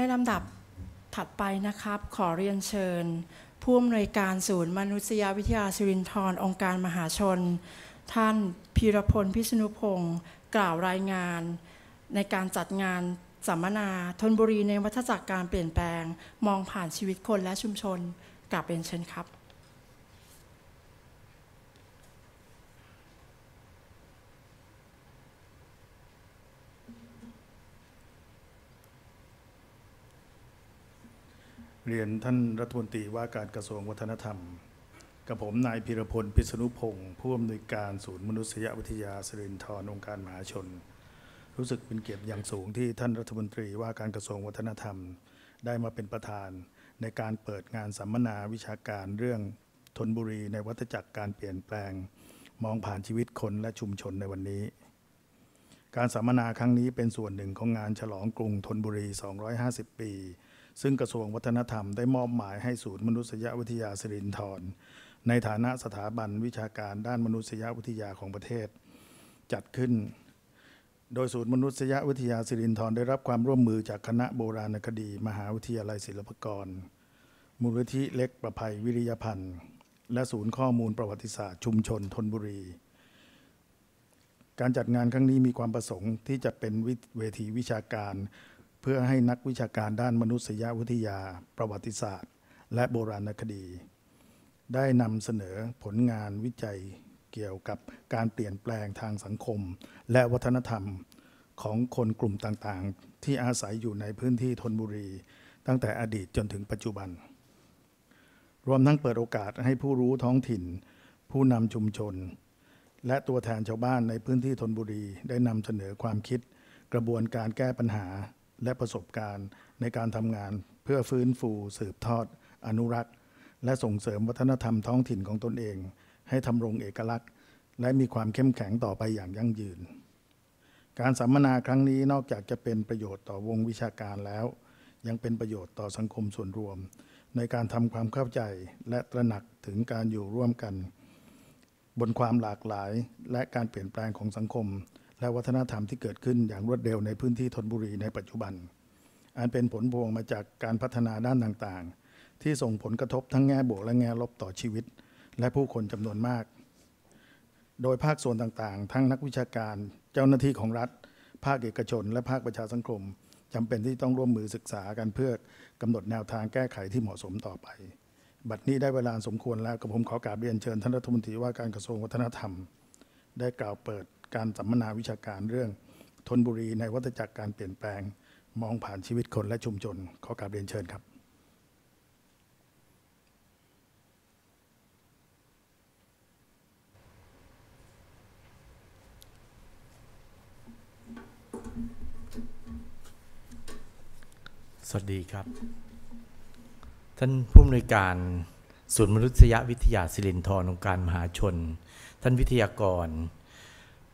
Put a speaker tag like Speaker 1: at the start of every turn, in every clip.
Speaker 1: ในลำดับถัดไปนะครับ ขอเรียนเชิญ ผู้อำนวยการศูนย์มนุษยวิทยาสิรินทรองค์การมหาชน ท่านพีรพลพิชนุพงศ์กล่าวรายงาน ในการจัดงานสัมมนาทนบุรีในวัฏจักรการเปลี่ยนแปลงมองผ่านชีวิตคนและชุมชนกลับเป็นเชิญครับ
Speaker 2: เรียน ท่านรัฐมนตรีว่าการกระทรวงวัฒนธรรมกับผมนายพิรพลพิษณุพงศ์ผู้อำนวยการศูนย์มนุษยวิทยาสรินทรองค์การมหาชน รู้สึกเป็นเกียรติอย่างสูงที่ท่านรัฐมนตรีว่าการกระทรวงวัฒนธรรม ได้มาเป็นประธาน ในการเปิดงานสัมมนาวิชาการเรื่องทนบุรีในวัฏจักรการเปลี่ยนแปลง มองผ่านชีวิตคนและชุมชนในวันนี้ การสัมมนาครั้งนี้เป็นส่วนหนึ่งของงานฉลองกรุงทนบุรี 250 ปีซึ่งกระทรวงวัฒนธรรมได้มอบหมายให้ศูนย์มนุษยวิทยาสิรินธร ในฐานะสถาบันวิชาการด้านมนุษยวิทยาของประเทศ จัดขึ้น โดยศูนย์มนุษยวิทยาสิรินธรได้รับความร่วมมือจากคณะโบราณคดี มหาวิทยาลัยศิลปากร มูลนิธิเล็กประภัยวิริยพันธ์ และศูนย์ข้อมูลประวัติศาสตร์ชุมชน ทนบุรี การจัดงานครั้งนี้มีความประสงค์ ที่จะเป็นเวทีวิชาการพื่อให้นักวิชาการด้านมนุษยวิทยา ประวัติศาสตร์ และโบราณคดี ได้นำเสนอผลงานวิจัยเกี่ยวกับการเปลี่ยนแปลงทางสังคม และวัฒนธรรมของคนกลุ่มต่างๆ ที่อาศัยอยู่ในพื้นที่ธนบุรี ตั้งแต่อดีตจนถึงปัจจุบัน รวมทั้งเปิดโอกาสให้ผู้รู้ท้องถิ่น ผู้นำชุมชน และตัวแทนชาวบ้านในพื้นที่ธนบุรี ได้นำเสนอความคิดกระบวนการแก้ปัญหาและประสบการณ์ในการทำงานเพื่อฟื้นฟู สืบทอด อนุรักษ์ และส่งเสริมวัฒนธรรมท้องถิ่นของตนเอง ให้ทำรงเอกลักษณ์ และมีความเข้มแข็งต่อไปอย่างยั่งยืน การสัมมนาครั้งนี้นอกจากจะเป็นประโยชน์ต่อวงวิชาการแล้ว ยังเป็นประโยชน์ต่อสังคมส่วนรวม ในการทำความเข้าใจและตระหนักถึงการอยู่ร่วมกัน บนความหลากหลายและการเปลี่ยนแปลงของสังคมและวัฒนธรรมที่เกิดขึ้นอย่างรวดเร็วในพื้นที่ธนบุรีในปัจจุบัน อันเป็นผลพวงมาจากการพัฒนาด้านต่างๆ ที่ส่งผลกระทบทั้งแง่บวกและแง่ลบต่อชีวิต และผู้คนจำนวนมาก โดยภาคส่วนต่างๆ ทั้งนักวิชาการ เจ้าหน้าที่ของรัฐ ภาคเอกชน และภาคประชาสังคมจำเป็นที่ต้องร่วมมือศึกษากันเพื่อกำหนดแนวทางแก้ไขที่เหมาะสมต่อไป บัดนี้ได้เวลาสมควรแล้วกับผมขอกราบเรียนเชิญท่านรัฐมนตรีว่าการกระทรวงวัฒนธรรมได้กล่าวเปิดการสัมมนาวิชาการเรื่องทนบุรีในวัฏจักรการเปลี่ยนแปลงมองผ่านชีวิตคนและชุมชนขอกราบเรียนเชิญครับ
Speaker 3: สวัสดีครับ ท่านผู้อำนวยการ ศูนย์มนุษยวิทยาศิรินทรองค์การมหาชน ท่านวิทยากร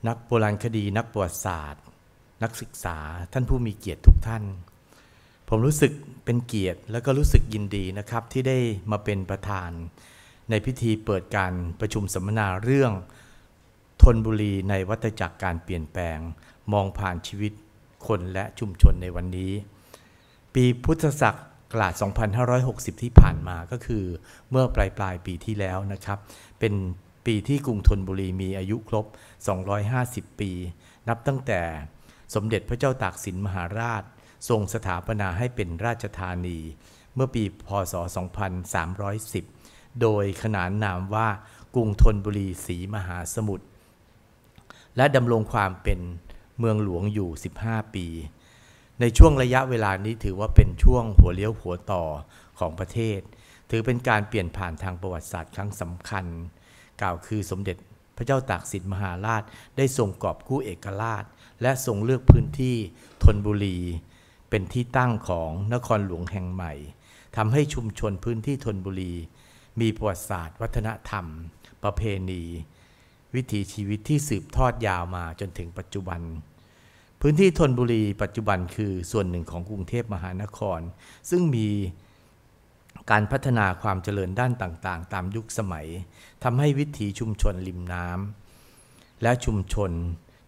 Speaker 3: นักโบราณคดีนักประวัติศาสตร์ นักศึกษาท่านผู้มีเกียรติทุกท่าน ผมรู้สึกเป็นเกียรติและก็รู้สึกยินดีนะครับที่ได้มาเป็นประธาน ในพิธีเปิดการประชุมสัมมนาเรื่องทนบุรีในวัฏจักรการเปลี่ยนแปลงมองผ่านชีวิตคนและชุมชนในวันนี้ ปีพุทธศักราช 2560 ที่ผ่านมาก็คือ เมื่อปลายปลายปีที่แล้วนะครับเป็นปีที่กรุงธนบุรีมีอายุครบ 250 ปี นับตั้งแต่สมเด็จพระเจ้าตากสินมหาราช ทรงสถาปนาให้เป็นราชธานี เมื่อปี พศ 2310 โดยขนานนามว่ากรุงธนบุรีสีมหาสมุทร และดำรงความเป็นเมืองหลวงอยู่ 15 ปี ในช่วงระยะเวลานี้ถือว่าเป็นช่วงหัวเลี้ยวหัวต่อของประเทศ ถือเป็นการเปลี่ยนผ่านทางประวัติศาสตร์ครั้งสำคัญกล่าวคือสมเด็จพระเจ้าตากสินมหาราชได้ทรงกอบกู้เอกราช และทรงเลือกพื้นที่ธนบุรี เป็นที่ตั้งของนครหลวงแห่งใหม่ทำให้ชุมชนพื้นที่ธนบุรี มีประวัติศาสตร์ วัฒนธรรม ประเพณี วิถีชีวิตที่สืบทอดยาวมาจนถึงปัจจุบัน พื้นที่ธนบุรีปัจจุบันคือส่วนหนึ่งของกรุงเทพมหานคร ซึ่งมีการพัฒนาความเจริญด้านต่างๆ ตามยุคสมัยทำให้วิถีชุมชนริมน้ำและชุมชน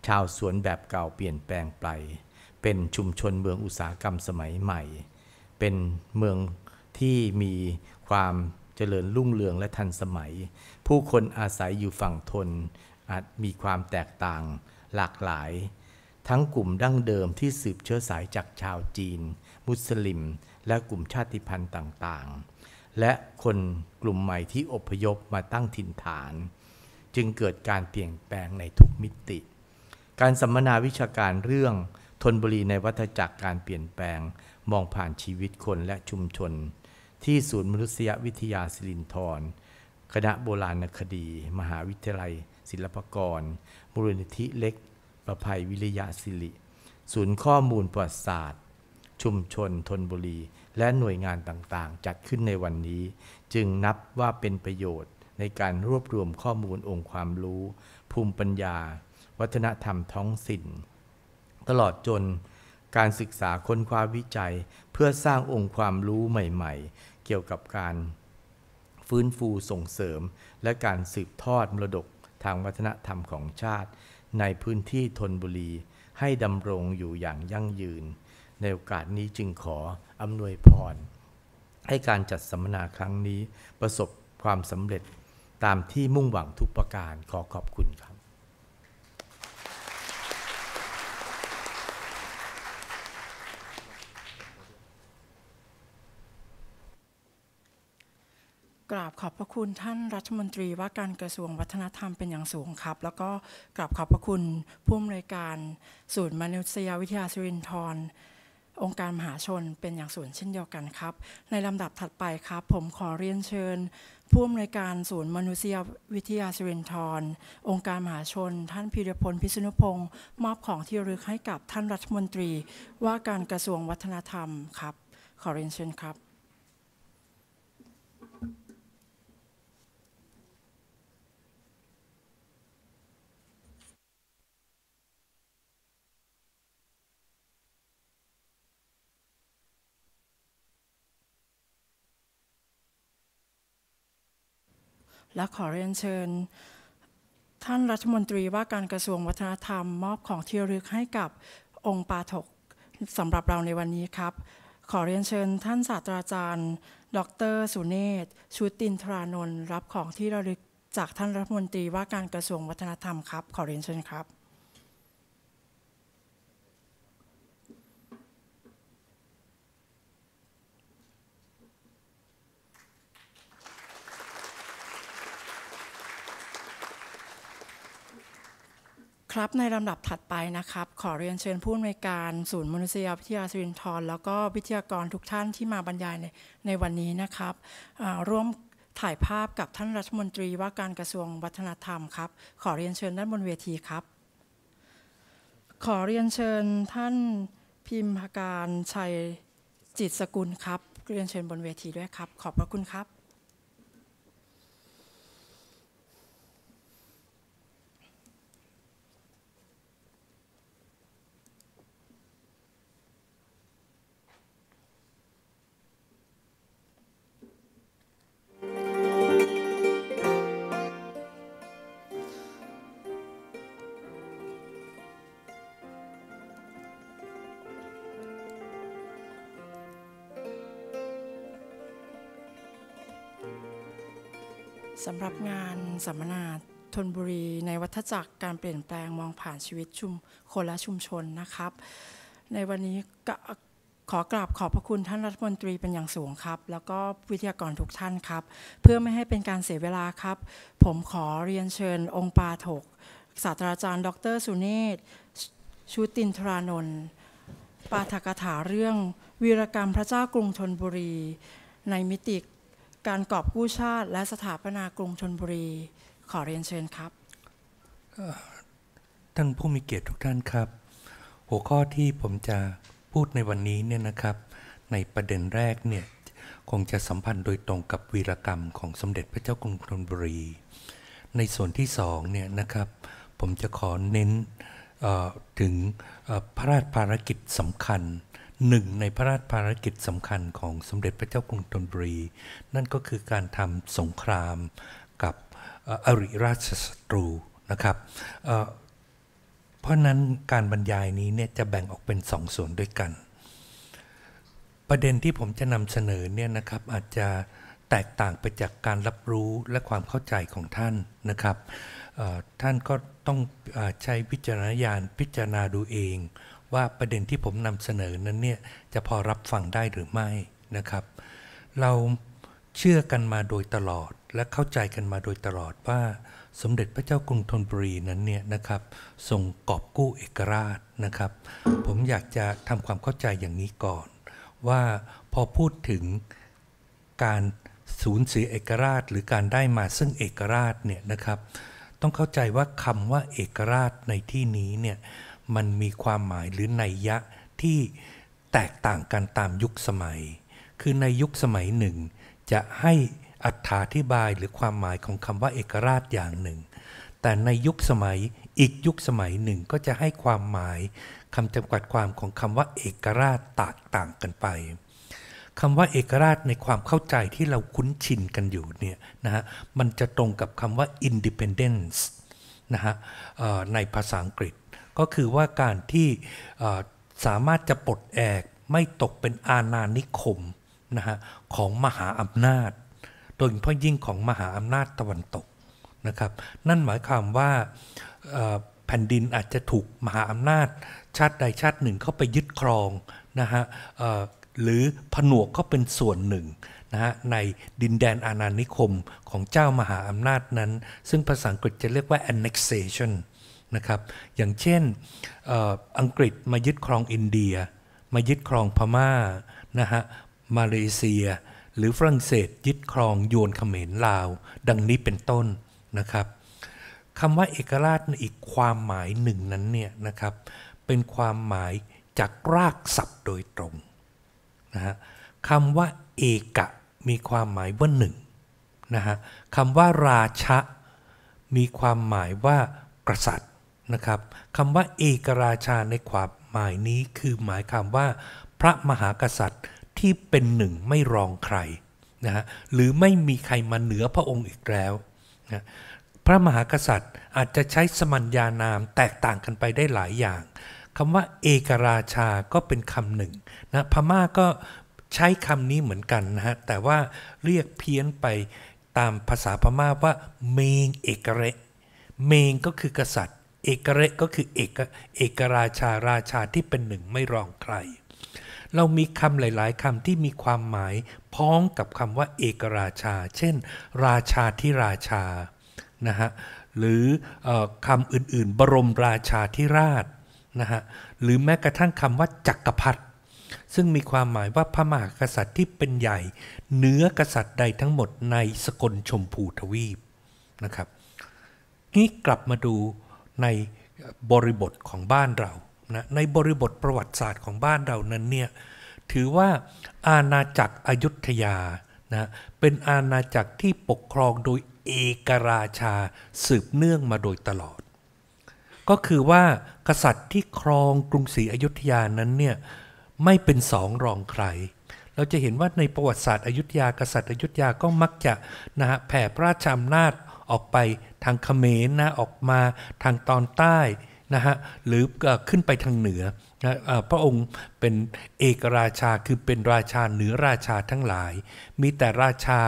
Speaker 3: ชาวสวนแบบเก่าเปลี่ยนแปลงไป เป็นชุมชนเมืองอุตสาหกรรมสมัยใหม่ เป็นเมืองที่มีความเจริญรุ่งเรืองและทันสมัย ผู้คนอาศัยอยู่ฝั่งทนอาจมีความแตกต่างหลากหลาย ทั้งกลุ่มดั้งเดิมที่สืบเชื้อสายจากชาวจีน มุสลิมและกลุ่มชาติพันธุ์ต่างๆ และคนกลุ่มใหม่ที่อพยพมาตั้งถิ่นฐาน จึงเกิดการเปลี่ยนแปลงในทุกมิติ การสัมมนาวิชาการเรื่อง ทนบุรีในวัฏจักรการเปลี่ยนแปลงมองผ่านชีวิตคนและชุมชน ที่ศูนย์มนุษยวิทยาสิรินทรคณะโบราณคดี มหาวิทยาลัย ศิลปากรมูลนิธิเล็ก ประภัยวิริยะสิริศูนย์ข้อมูลประวัติศาสตร์ชุมชน ทนบุรีและหน่วยงานต่างๆ จัดขึ้นในวันนี้ จึงนับว่าเป็นประโยชน์ในการรวบรวมข้อมูลองค์ความรู้ ภูมิปัญญา วัฒนธรรมท้องถิ่นตลอดจนการศึกษาค้นคว้าวิจัยเพื่อสร้างองค์ความรู้ใหม่ ๆ เกี่ยวกับการ ฟื้นฟูส่งเสริมและการสืบทอดมรดกทางวัฒนธรรมของชาติ ในพื้นที่ทนบุรีให้ดำรงอยู่อย่างยั่งยืนในโอกาสนี้จึงขออำนวยพรให้การจัดสัมมนาครั้งนี้ประสบความสำเร็จตามที่มุ่งหวังทุกประการขอขอบคุณครับ
Speaker 1: กราบขอบพระคุณท่านรัฐมนตรีว่าการกระทรวงวัฒนธรรมเป็นอย่างสูงครับ แล้วก็กราบขอบพระคุณ ผู้อำนวยการศูนย์มนุษยวิทยาสุรินทร์องค์การมหาชนเป็นอย่างส่วนเช่นเดียวกันครับ ในลำดับถัดไปครับ ผมขอเรียนเชิญผู้อำนวยการศูนย์มนุษยวิทยาสิรินทรองค์การมหาชน ท่านพีรพลพิษณุพงศ์มอบของที่ระลึกให้กับท่านรัฐมนตรีว่าการกระทรวงวัฒนธรรมครับขอเรียนเชิญครับและขอเรียนเชิญท่านรัฐมนตรีว่าการกระทรวงวัฒนธรรม มอบของที่ระลึกให้กับองค์ปาถกสำหรับเราในวันนี้ครับขอเรียนเชิญท่านศาสตราจารย์ ดรสุเนศชุตินทรานนท์รับของที่ระลึกจากท่านรัฐมนตรีว่าการกระทรวงวัฒนธรรมครับขอเรียนเชิญครับครับในลำดับถัดไปนะครับ ขอเรียนเชิญผู้อำนวยการศูนย์มนุษยวิทยาสิรินทรแล้วก็วิทยากรทุกท่านที่มาบรรยายในในวันนี้นะครับร่วมถ่ายภาพกับท่านรัฐมนตรีว่าการกระทรวงวัฒนธรรมครับขอเรียนเชิญด้านบนเวทีครับ ขอเรียนเชิญท่านพิมพ์การชัยจิตสกุลครับ เรียนเชิญบนเวทีด้วยครับขอบพระคุณครับสำหรับงานสัมมนาธนบุรี ในวัฏจักรการเปลี่ยนแปลงมองผ่านชีวิตชุมคนและชุมชนนะครับ ในวันนี้ก็ขอกราบขอบพระคุณท่านรัฐมนตรีเป็นอย่างสูงครับ แล้วก็วิทยากรทุกท่านครับ เพื่อไม่ให้เป็นการเสียเวลาครับ ผมขอเรียนเชิญองค์ปาถก ศาสตราจารย์ ดรสุเนศชุตินทรานนท์ปาถกถาเรื่อง วีรกรรมพระเจ้ากรุงธนบุรีในมิติการกอบกู้ชาติและสถาปนากรุงชนบุรีขอเรียนเชิญครับ
Speaker 4: ท่านผู้มีเกียรติทุกท่านครับ หัวข้อที่ผมจะพูดในวันนี้เนี่ยนะครับในประเด็นแรกเนี่ย คงจะสัมพันธ์โดยตรงกับวีรกรรมของสมเด็จพระเจ้ากรุงธนบุรี ในส่วนที่สองเนี่ยนะครับผมจะขอเน้นถึงพระราชภารกิจสำคัญหนึ่งในพระราชภารกิจสำคัญของสมเด็จพระเจ้ากรุงธนบุรี นั่นก็คือการทำสงครามกับอริราชศัตรูนะครับเพราะนั้นการบรรยายนี้เนี่ยจะแบ่งออกเป็นสองส่วนด้วยกัน ประเด็นที่ผมจะนำเสนอเนี่ยนะครับอาจจะแตกต่างไปจากการรับรู้และความเข้าใจของท่านนะครับท่านก็ต้องอใช้วิจารณญาณพิจารณาดูเองว่าประเด็นที่ผมนำเสนอนั้นเนี่ยจะพอรับฟังได้หรือไม่นะครับ เราเชื่อกันมาโดยตลอดและเข้าใจกันมาโดยตลอดว่าสมเด็จพระเจ้ากรุงธนบุรีนั้นเนี่ยนะครับทรงกอบกู้เอกราชนะครับ ผมอยากจะทำความเข้าใจอย่างนี้ก่อน ว่าพอพูดถึงการสูญเสียเอกราช หรือการได้มาซึ่งเอกราชเนี่ยนะครับ ต้องเข้าใจว่าคำว่าเอกราชในที่นี้เนี่ยมันมีความหมายหรือนยะที่แตกต่างกันตามยุคสมัย คือในยุคสมัยหนึ่ง จะให้อถาธิบายหรือความหมายของคำว่าเอกราชอย่างหนึ่ง แต่ในยุคสมัยอีกยุคสมัยหนึ่งก็จะให้ความหมายคำจำกัดความของคำว่าเอกราชแตกต่างกันไปคำว่าเอกราชในความเข้าใจที่เราคุ้นชินกันอยู่เนี่ยนะฮะ มันจะตรงกับคำว่า independence นะฮะในภาษาอังกฤษก็คือว่าการที่สามารถจะปลดแอกไม่ตกเป็นอาณานิคมนะฮะของมหาอำนาจโดยเฉพาะยิ่งของมหาอำนาจตะวันตกนะครับนั่นหมายความว่าแผ่นดินอาจจะถูกมหาอำนาจ ชาติใดชาติหนึ่งเข้าไปยึดครองนะฮะหรือผนวกก็เป็นส่วนหนึ่งนะฮะในดินแดนอาณานิคมของเจ้ามหาอำนาจนั้นซึ่งภาษาอังกฤษจะเรียกว่า annexation นะครับอย่างเช่นอังกฤษมายึดครองอินเดีย มายึดครองพมา่านะฮะมาเลเซีย หรือฝรั่งเศสยึดครองโยนเขมรลาว ดังนี้เป็นต้นนะครับคำว่าเอกราชในอีกความหมายหนึ่งนั้นเนี่ยนะครับเป็นความหมายจากรากศัพท์โดยตรงนะฮะคำว่าเอกะมีความหมายว่าหนึ่งนะฮะคำว่าราชะมีความหมายว่ากษัตริย์นะครับคำว่าเอกราชาในความหมายนี้คือหมายความว่า พระมหากษัตริย์ที่เป็นหนึ่งไม่รองใครนะฮะหรือไม่มีใครมาเหนือพระองค์อีกแล้วนะพระมหากษัตริย์อาจจะใช้สมัญญานามแตกต่างกันไปได้หลายอย่างคำว่าเอกราชาก็เป็นคำหนึ่งนะพม่าก็ใช้คำนี้เหมือนกันนะฮะแต่ว่าเรียกเพี้ยนไปตามภาษาพม่าว่าเมงเอกเรเมงก็คือกษัตริย์เอกเรก็คือเอกเอกราชาราชาที่เป็นหนึ่งไม่รองใคร เรามีคำหลายๆคำที่มีความหมายพ้องกับคำว่าเอกราชา เช่น ราชาที่ราชานะฮะ หรืออคำอื่นๆ บรมราชาีิราชนะฮะ หรือแม้กระทั่งคำว่าจักรพรรดิ ซึ่งมีความหมายว่าพระมหากษัตริย์ที่เป็นใหญ่เหนือกษัตริย์ใดทั้งหมดในสกลชมพูทวีปนะครับนี่กลับมาดูในบริบทของบ้านเรานะในบริบทประวัติศาสตร์ของบ้านเรานั้นเนี่ยถือว่าอาณาจักรอยุธยานะเป็นอาณาจักรที่ปกครองโดยเอกราชาสืบเนื่องมาโดยตลอด ก็คือว่ากษัตริย์ที่ครองกรุงศรีอยุธยานั้นเนี่ยไม่เป็นสองรองใคร เราจะเห็นว่าในประวัติศาสตร์อยุธยา กษัตริย์อยุธยาก็มักจะนะฮะแผ่พระราชอำนาจออกไปทางเขมรนะออกมาทางตอนใต้นะฮะหรือขึ้นไปทางเหนือนะพระองค์เป็นเอกราชาคือเป็นราชาเหนือราชาทั้งหลาย มีแต่ราชา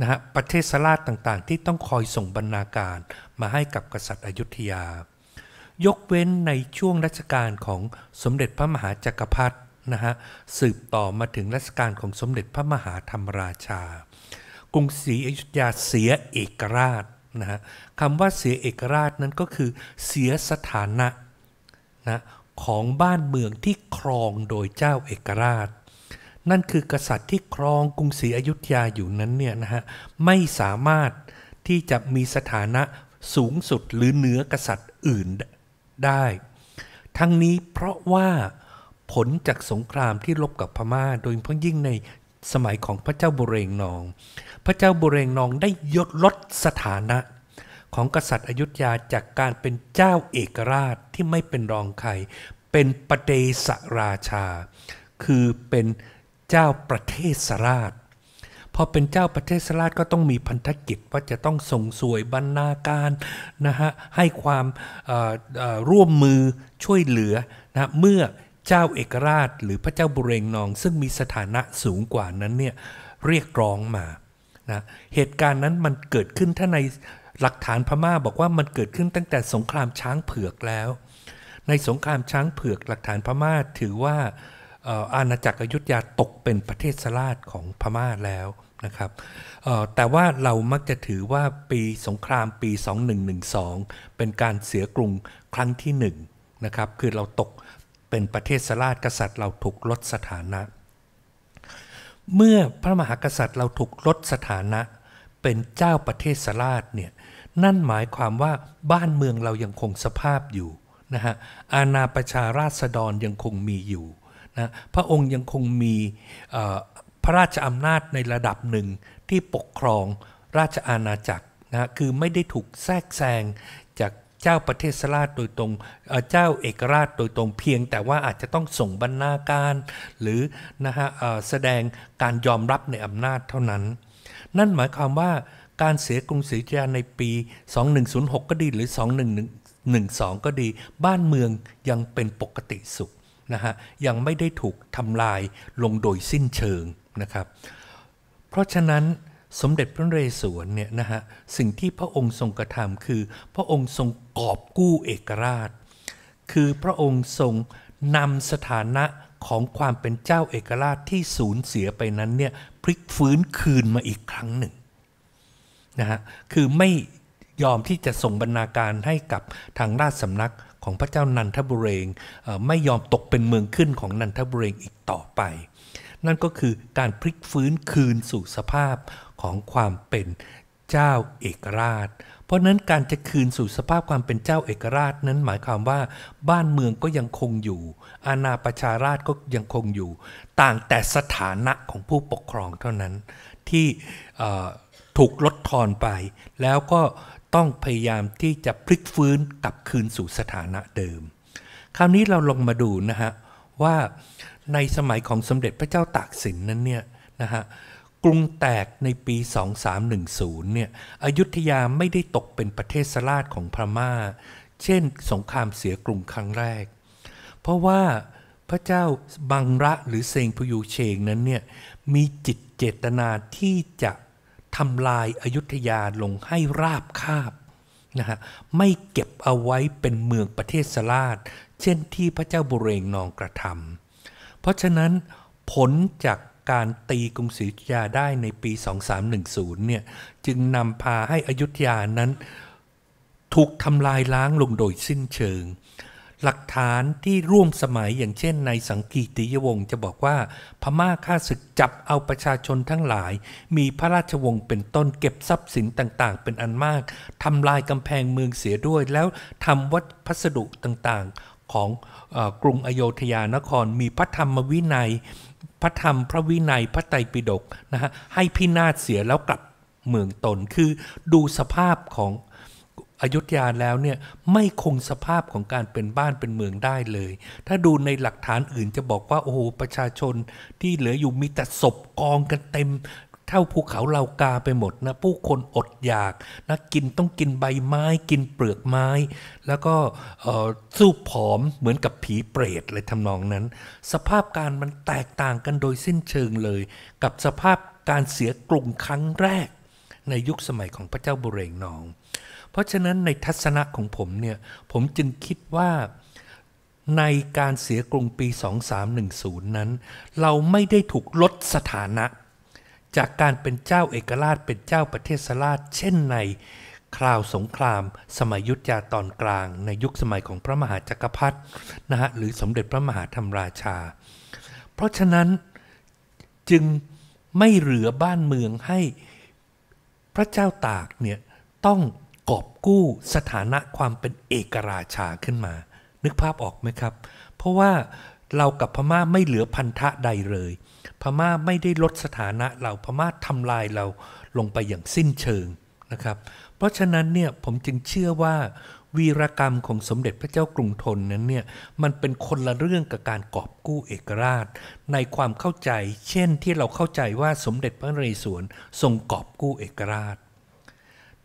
Speaker 4: นะฮะประเทศสลาดต่างๆ ที่ต้องคอยส่งบรรณาการมาให้กับกษัตริย์อยุธยา ยกเว้นในช่วงรัชกาลของสมเด็จพระมหาจักรพรรดินะฮะสืบต่อมาถึงรัชกาลของสมเด็จพระมหาธรรมราชา กรุงศรีอยุธยาเสียเอกราชนะฮะคำว่าเสียเอกราชนั้นก็คือเสียสถานะนะ ของบ้านเมืองที่ครองโดยเจ้าเอกราช นั่นคือกษัตริย์ที่ครองกรุงศรีอยุธยาอยู่นั้นเนี่ยนะฮะไม่สามารถที่จะมีสถานะสูงสุดหรือเหนือกษัตริย์อื่นได้ ทั้งนี้เพราะว่าผลจากสงครามที่ลบกับพมา่า โดยเฉพาะยิ่งในสมัยของพระเจ้าบุเรงนองพระเจ้าบุเรงนองได้ยดลดสถานะของกษัตริย์อยุธยาจากการเป็นเจ้าเอกราช ที่ไม่เป็นรองใครเป็นประเดสราชา คือเป็นเจ้าประเทศราชพอเป็นเจ้าประเทศราชก็ต้องมีพันธกิจว่าจะต้องส่งสวยบรรณาการนะฮะให้ความร่วมมือช่วยเหลือนะเมื่อเจ้าเอกราช หรือพระเจ้าบุเรงนอง ซึ่งมีสถานะสูงกว่านั้นเนี่ยเรียกร้องมานะเหตุการณ์นั้นมันเกิดขึ้นถ้าในหลักฐานพม่าบอกว่ามันเกิดขึ้นตั้งแต่สงครามช้างเผือกแล้ว ในสงครามช้างเผือกหลักฐานพม่าถือว่าอาณาจักรอยุธยาตกเป็นประเทศสลาดของพม่าแล้วนะครับแต่ว่าเรามักจะถือว่าปีสงครามปี 2112 เป็นการเสียกรุงครั้งที่1นนะครับคือเราตกเป็นประเทศสลาดกษัตริย์เราถูกลดสถานะเมื่อพระมหากษัตริย์เราถูกลดสถานะเป็นเจ้าประเทศสราชเนี่ยนั่นหมายความว่าบ้านเมืองเรายังคงสภาพอยู่นะฮะอาณาประชาราษฎรยังคงมีอยู่นะพระองค์ยังคงมีพระราชอำนาจในระดับหนึ่งที่ปกครองราชอาณาจักรนะคือไม่ได้ถูกแทรกแซงเจ้าประเทศราชโดยตรงเจ้าเอกราชโดยตรงเพียงแต่ว่าอาจจะต้องส่งบรรณาการหรือนะฮะแสดงการยอมรับในอำนาจเท่านั้น นั่นหมายความว่าการเสียกรุงศรีอยุธยาในปี 2106 ก็ดีหรือ 2112 ก็ดี บ้านเมืองยังเป็นปกติสุขนะฮะ ยังไม่ได้ถูกทำลายลงโดยสิ้นเชิงนะครับ เพราะฉะนั้นสมเด็จพระนเรศวรเนี่ยนะฮะสิ่งที่พระองค์ทรงกระทำคือพระองค์ทรงกอบกู้เอกราช คือพระองค์ทรงนำสถานะของความเป็นเจ้าเอกราชที่สูญเสียไปนั้นเนี่ยพลิกฟื้นคืนมาอีกครั้งหนึ่งนะฮะคือไม่ยอมที่จะส่งบรรณาการให้กับทางราชสำนักของพระเจ้านันทบุเรงไม่ยอมตกเป็นเมืองขึ้นของนันทบุเรงอีกต่อไป นั่นก็คือการพลิกฟื้นคืนสู่สภาพของความเป็นเจ้าเอกราช เพราะนั้นการจะคืนสู่สภาพความเป็นเจ้าเอกราช นั้นหมายความว่าบ้านเมืองก็ยังคงอยู่อาณาประชาราชก็ยังคงอยู่ ต่างแต่สถานะของผู้ปกครองเท่านั้นที่ถูกลดทอนไป แล้วก็ต้องพยายามที่จะพลิกฟื้นกลับคืนสู่สถานะเดิม คราวนี้เราลงมาดูนะฮะ ว่าในสมัยของสมเด็จพระเจ้าตากสินนั้นเนี่ยนะฮะกรุงแตกในปี 2310 เนี่ยอยุธยาไม่ได้ตกเป็นประเทศสลาดของพมา่าเช่นสงครามเสียกรุงครั้งแรก เพราะว่าพระเจ้าบังระหรือเซงพยูเชงนั้นเนี่ย มีจิตเจตนาที่จะทำลายอายุธยาลงให้ราบคาบนะฮะไม่เก็บเอาไว้เป็นเมืองประเทศสลาดเช่นที่พระเจ้าบุเรงนองกระทำเพราะฉะนั้นผลจากการตีกรุงศรีอยุธยาได้ในปี 2310เนี่ยจึงนำพาให้อยุธยานั้นถูกทำลายล้างลงโดยสิ้นเชิง หลักฐานที่ร่วมสมัยอย่างเช่นในสังกีติยวงศ์จะบอกว่า พม่าฆ่าศึกจับเอาประชาชนทั้งหลายมีพระราชวงศ์เป็นต้นเก็บทรัพย์สินต่าง ๆ เป็นอันมากทำลายกำแพงเมืองเสียด้วย แล้วทำวัดพัสดุต่างๆของกรุงอโยธยานคร มีพระธรรมวินัยพระธรรมพระวินัยพระไตรปิฎกนะฮะ ให้พินาศเสียแล้วกลับเมืองตนคือดูสภาพของอยุธยาแล้วเนี่ย ไม่คงสภาพของการเป็นบ้านเป็นเมืองได้เลยถ้าดูในหลักฐานอื่นจะบอกว่าโอ้โห ประชาชนที่เหลืออยู่มีแต่ศพกองกันเต็มเท่าภูเขาเหล่ากาไปหมดนะ ผู้คนอดอยากนะกินต้องกินใบไม้กินเปลือกไม้ แล้วก็สู้ผอมเหมือนกับผีเปรตเลยทำนองนั้น สภาพการมันแตกต่างกันโดยสิ้นเชิงเลย กับสภาพการเสียกรุงครั้งแรกในยุคสมัยของพระเจ้าบุเรงนอง เพราะฉะนั้นในทัศนะของผมเนี่ย ผมจึงคิดว่าในการเสียกรุงปี 2310นั้น เราไม่ได้ถูกลดสถานะจากการเป็นเจ้าเอกราชเป็นเจ้าประเทศราชเช่นใน คราวสงครามสมัยยุทธยาตอนกลาง ในยุคสมัยของพระมหาจักรพรรดินะฮะหรือสมเด็จพระมหาธรรมราชา เพราะฉะนั้นจึงไม่เหลือบ้านเมืองให้พระเจ้าตากเนี่ยต้องกอบกู้สถานะความเป็นเอกราชาขึ้นมา นึกภาพออกไหมครับ เพราะว่าเรากับพม่าไม่เหลือพันธะใดเลยพม่าไม่ได้ลดสถานะเราพม่าทำลายเราลงไปอย่างสิ้นเชิงนะครับเพราะฉะนั้นเนี่ยผมจึงเชื่อว่า วีรกรรมของสมเด็จพระเจ้ากรุงธนนั้นเนี่ยมันเป็นคนละเรื่องกับการกอบกู้เอกราช ในความเข้าใจ เช่นที่เราเข้าใจว่าสมเด็จพระนเรศวรทรงกอบกู้เอกราช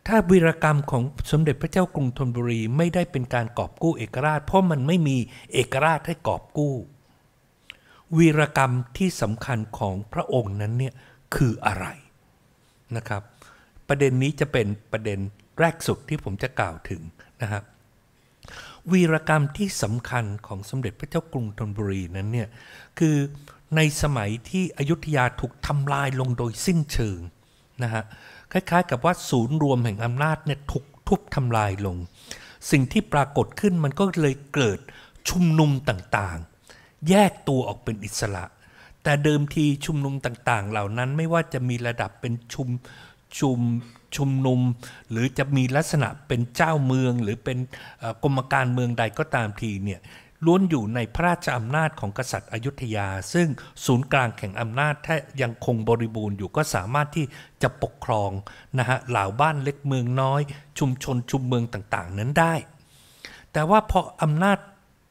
Speaker 4: ถ้าวีรกรรมของสมเด็จพระเจ้ากรุงธนบุรีไม่ได้เป็นการกอบกู้เอกราช เพราะมันไม่มีเอกราชให้กอบกู้วีรกรรมที่สำคัญของพระองค์นั้นเนี่ยคืออะไรนะครับ ประเด็นนี้จะเป็นประเด็นแรกสุดที่ผมจะกล่าวถึงนะครับ วีรกรรมที่สำคัญของสมเด็จพระเจ้ากรุงธนบุรีนั้นเนี่ยคือในสมัยที่อยุธยาถูกทำลายลงโดยสิ้นเชิงนะฮะคล้ายๆกับว่าศูนย์รวมแห่งอำนาจเนี่ยถูกทุบทำลายลง สิ่งที่ปรากฏขึ้นมันก็เลยเกิดชุมนุมต่างๆแยกตัวออกเป็นอิสระ แต่เดิมทีชุมนุมต่างๆ เหล่านั้นไม่ว่าจะมีระดับเป็นชุมชุม ชุมนุม หรือจะมีลักษณะเป็นเจ้าเมืองหรือเป็นกรมการเมืองใดก็ตามทีเนี่ยล้วนอยู่ในพระราชอำนาจของกษัตริย์อยุธยา ซึ่งศูนย์กลางแห่งอำนาจถ้ายังคงบริบูรณ์อยู่ก็สามารถที่จะปกครองนะฮะเหล่าบ้านเล็กเมืองน้อย ชุมชนชุมเมืองต่าง ๆนั้นได้ แต่ว่าพออำนาจ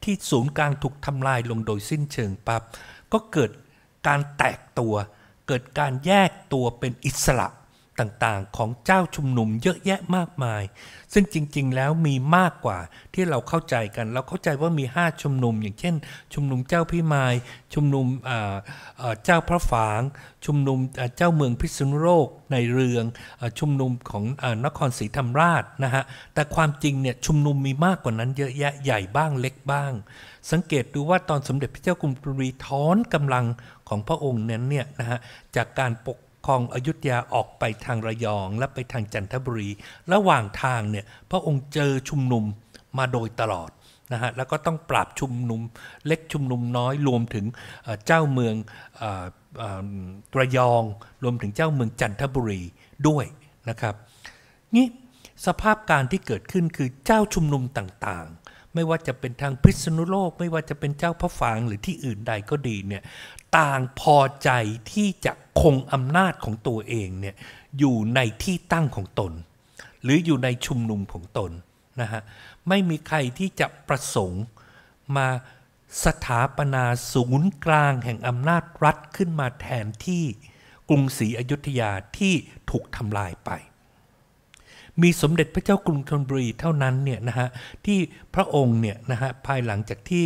Speaker 4: ที่ศูนย์กลางถูกทำลายลงโดยสิ้นเชิงปับ๊บก็เกิดการแตกตัว เกิดการแยกตัวเป็นอิสระต่างๆของเจ้าชุมนุมเยอะแยะมากมาย ซึ่งจริงๆแล้วมีมากกว่าที่เราเข้าใจกันเราเข้าใจว่ามี5ชุมนุม อย่างเช่น ชุมนุมเจ้าพิมาย ชุมนุมเจ้าพระฝางชุมนุมเจ้าเมืองพิษณุโลกในเรืองชุมนุมของนครศรีธรรมราชนะฮะแต่ความจริงเนี่ยชุมนุมมีมากกว่านั้นเยอะแยะใหญ่บ้างเล็กบ้าง สังเกตดูว่าตอนสมเด็จพระเจ้ากรุงปรีทอนกำลังของพระองค์นั้นเนี่ยนะฮะจากการปกคองอยุธยาออกไปทางระยอง และไปทางจันทบุรี ระหว่างทางเนี่ยพระองค์เจอชุมนุมมาโดยตลอดนะฮะแล้วก็ต้องปราบชุมนุมเล็กชุมนุมน้อยรวมถึงเจ้าเมืองระยอง รวมถึงเจ้าเมืองจันทบุรีด้วยนะครับนี่สภาพการที่เกิดขึ้นคือเจ้าชุมนุมต่างๆ ไม่ว่าจะเป็นทางพิษณุโลกไม่ว่าจะเป็นเจ้าพระฝางหรือที่อื่นใดก็ดีเนี่ยต่างพอใจที่จะคงอำนาจของตัวเองเนี่ยอยู่ในที่ตั้งของตน หรืออยู่ในชุมนุมของตนนะฮะไม่มีใครที่จะประสงค์มาสถาปนาศูนย์กลางแห่งอำนาจรัฐขึ้นมาแทนที่กรุงศรีอยุธยาที่ถูกทำลายไป มีสมเด็จพระเจ้ากรุงธนบุรีเท่านั้นเนี่ยนะฮะที่พระองค์เนี่ยนะฮะภายหลังจากที่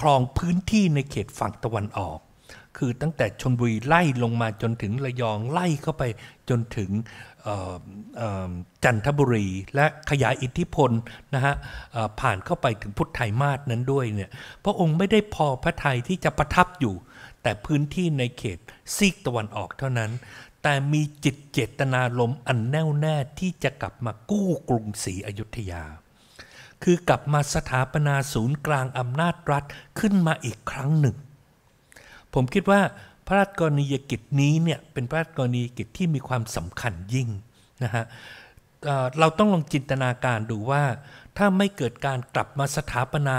Speaker 4: ครองพื้นที่ในเขตฝั่งตะวันออกคือ ตั้งแต่ชนบุรีไล่ลงมาจนถึงระยองไล่เข้าไปจนถึงจันทบุรีและขยายอิทธิพลนะฮะผ่านเข้าไปถึงพุทธไทยมาสนั้นด้วยเนี่ยพระองค์ไม่ได้พอพระไทยที่จะประทับอยู่ แต่พื้นที่ในเขตซีกตะวันออกเท่านั้น แต่มีจิตเจตนาลมอันแน่วแน่ที่จะกลับมากู้กรุงศรีอยุธยา คือกลับมาสถาปนาศูนย์กลางอำนาจรัฐขึ้นมาอีกครั้งหนึ่งผมคิดว่าพระราชกรณียกิจนี้เนี่ยเป็นพระราชกรณียกิจที่มีความสำคัญยิ่งนะฮะเราต้องลองจินตนาการดูว่าถ้าไม่เกิดการกลับมาสถาปนา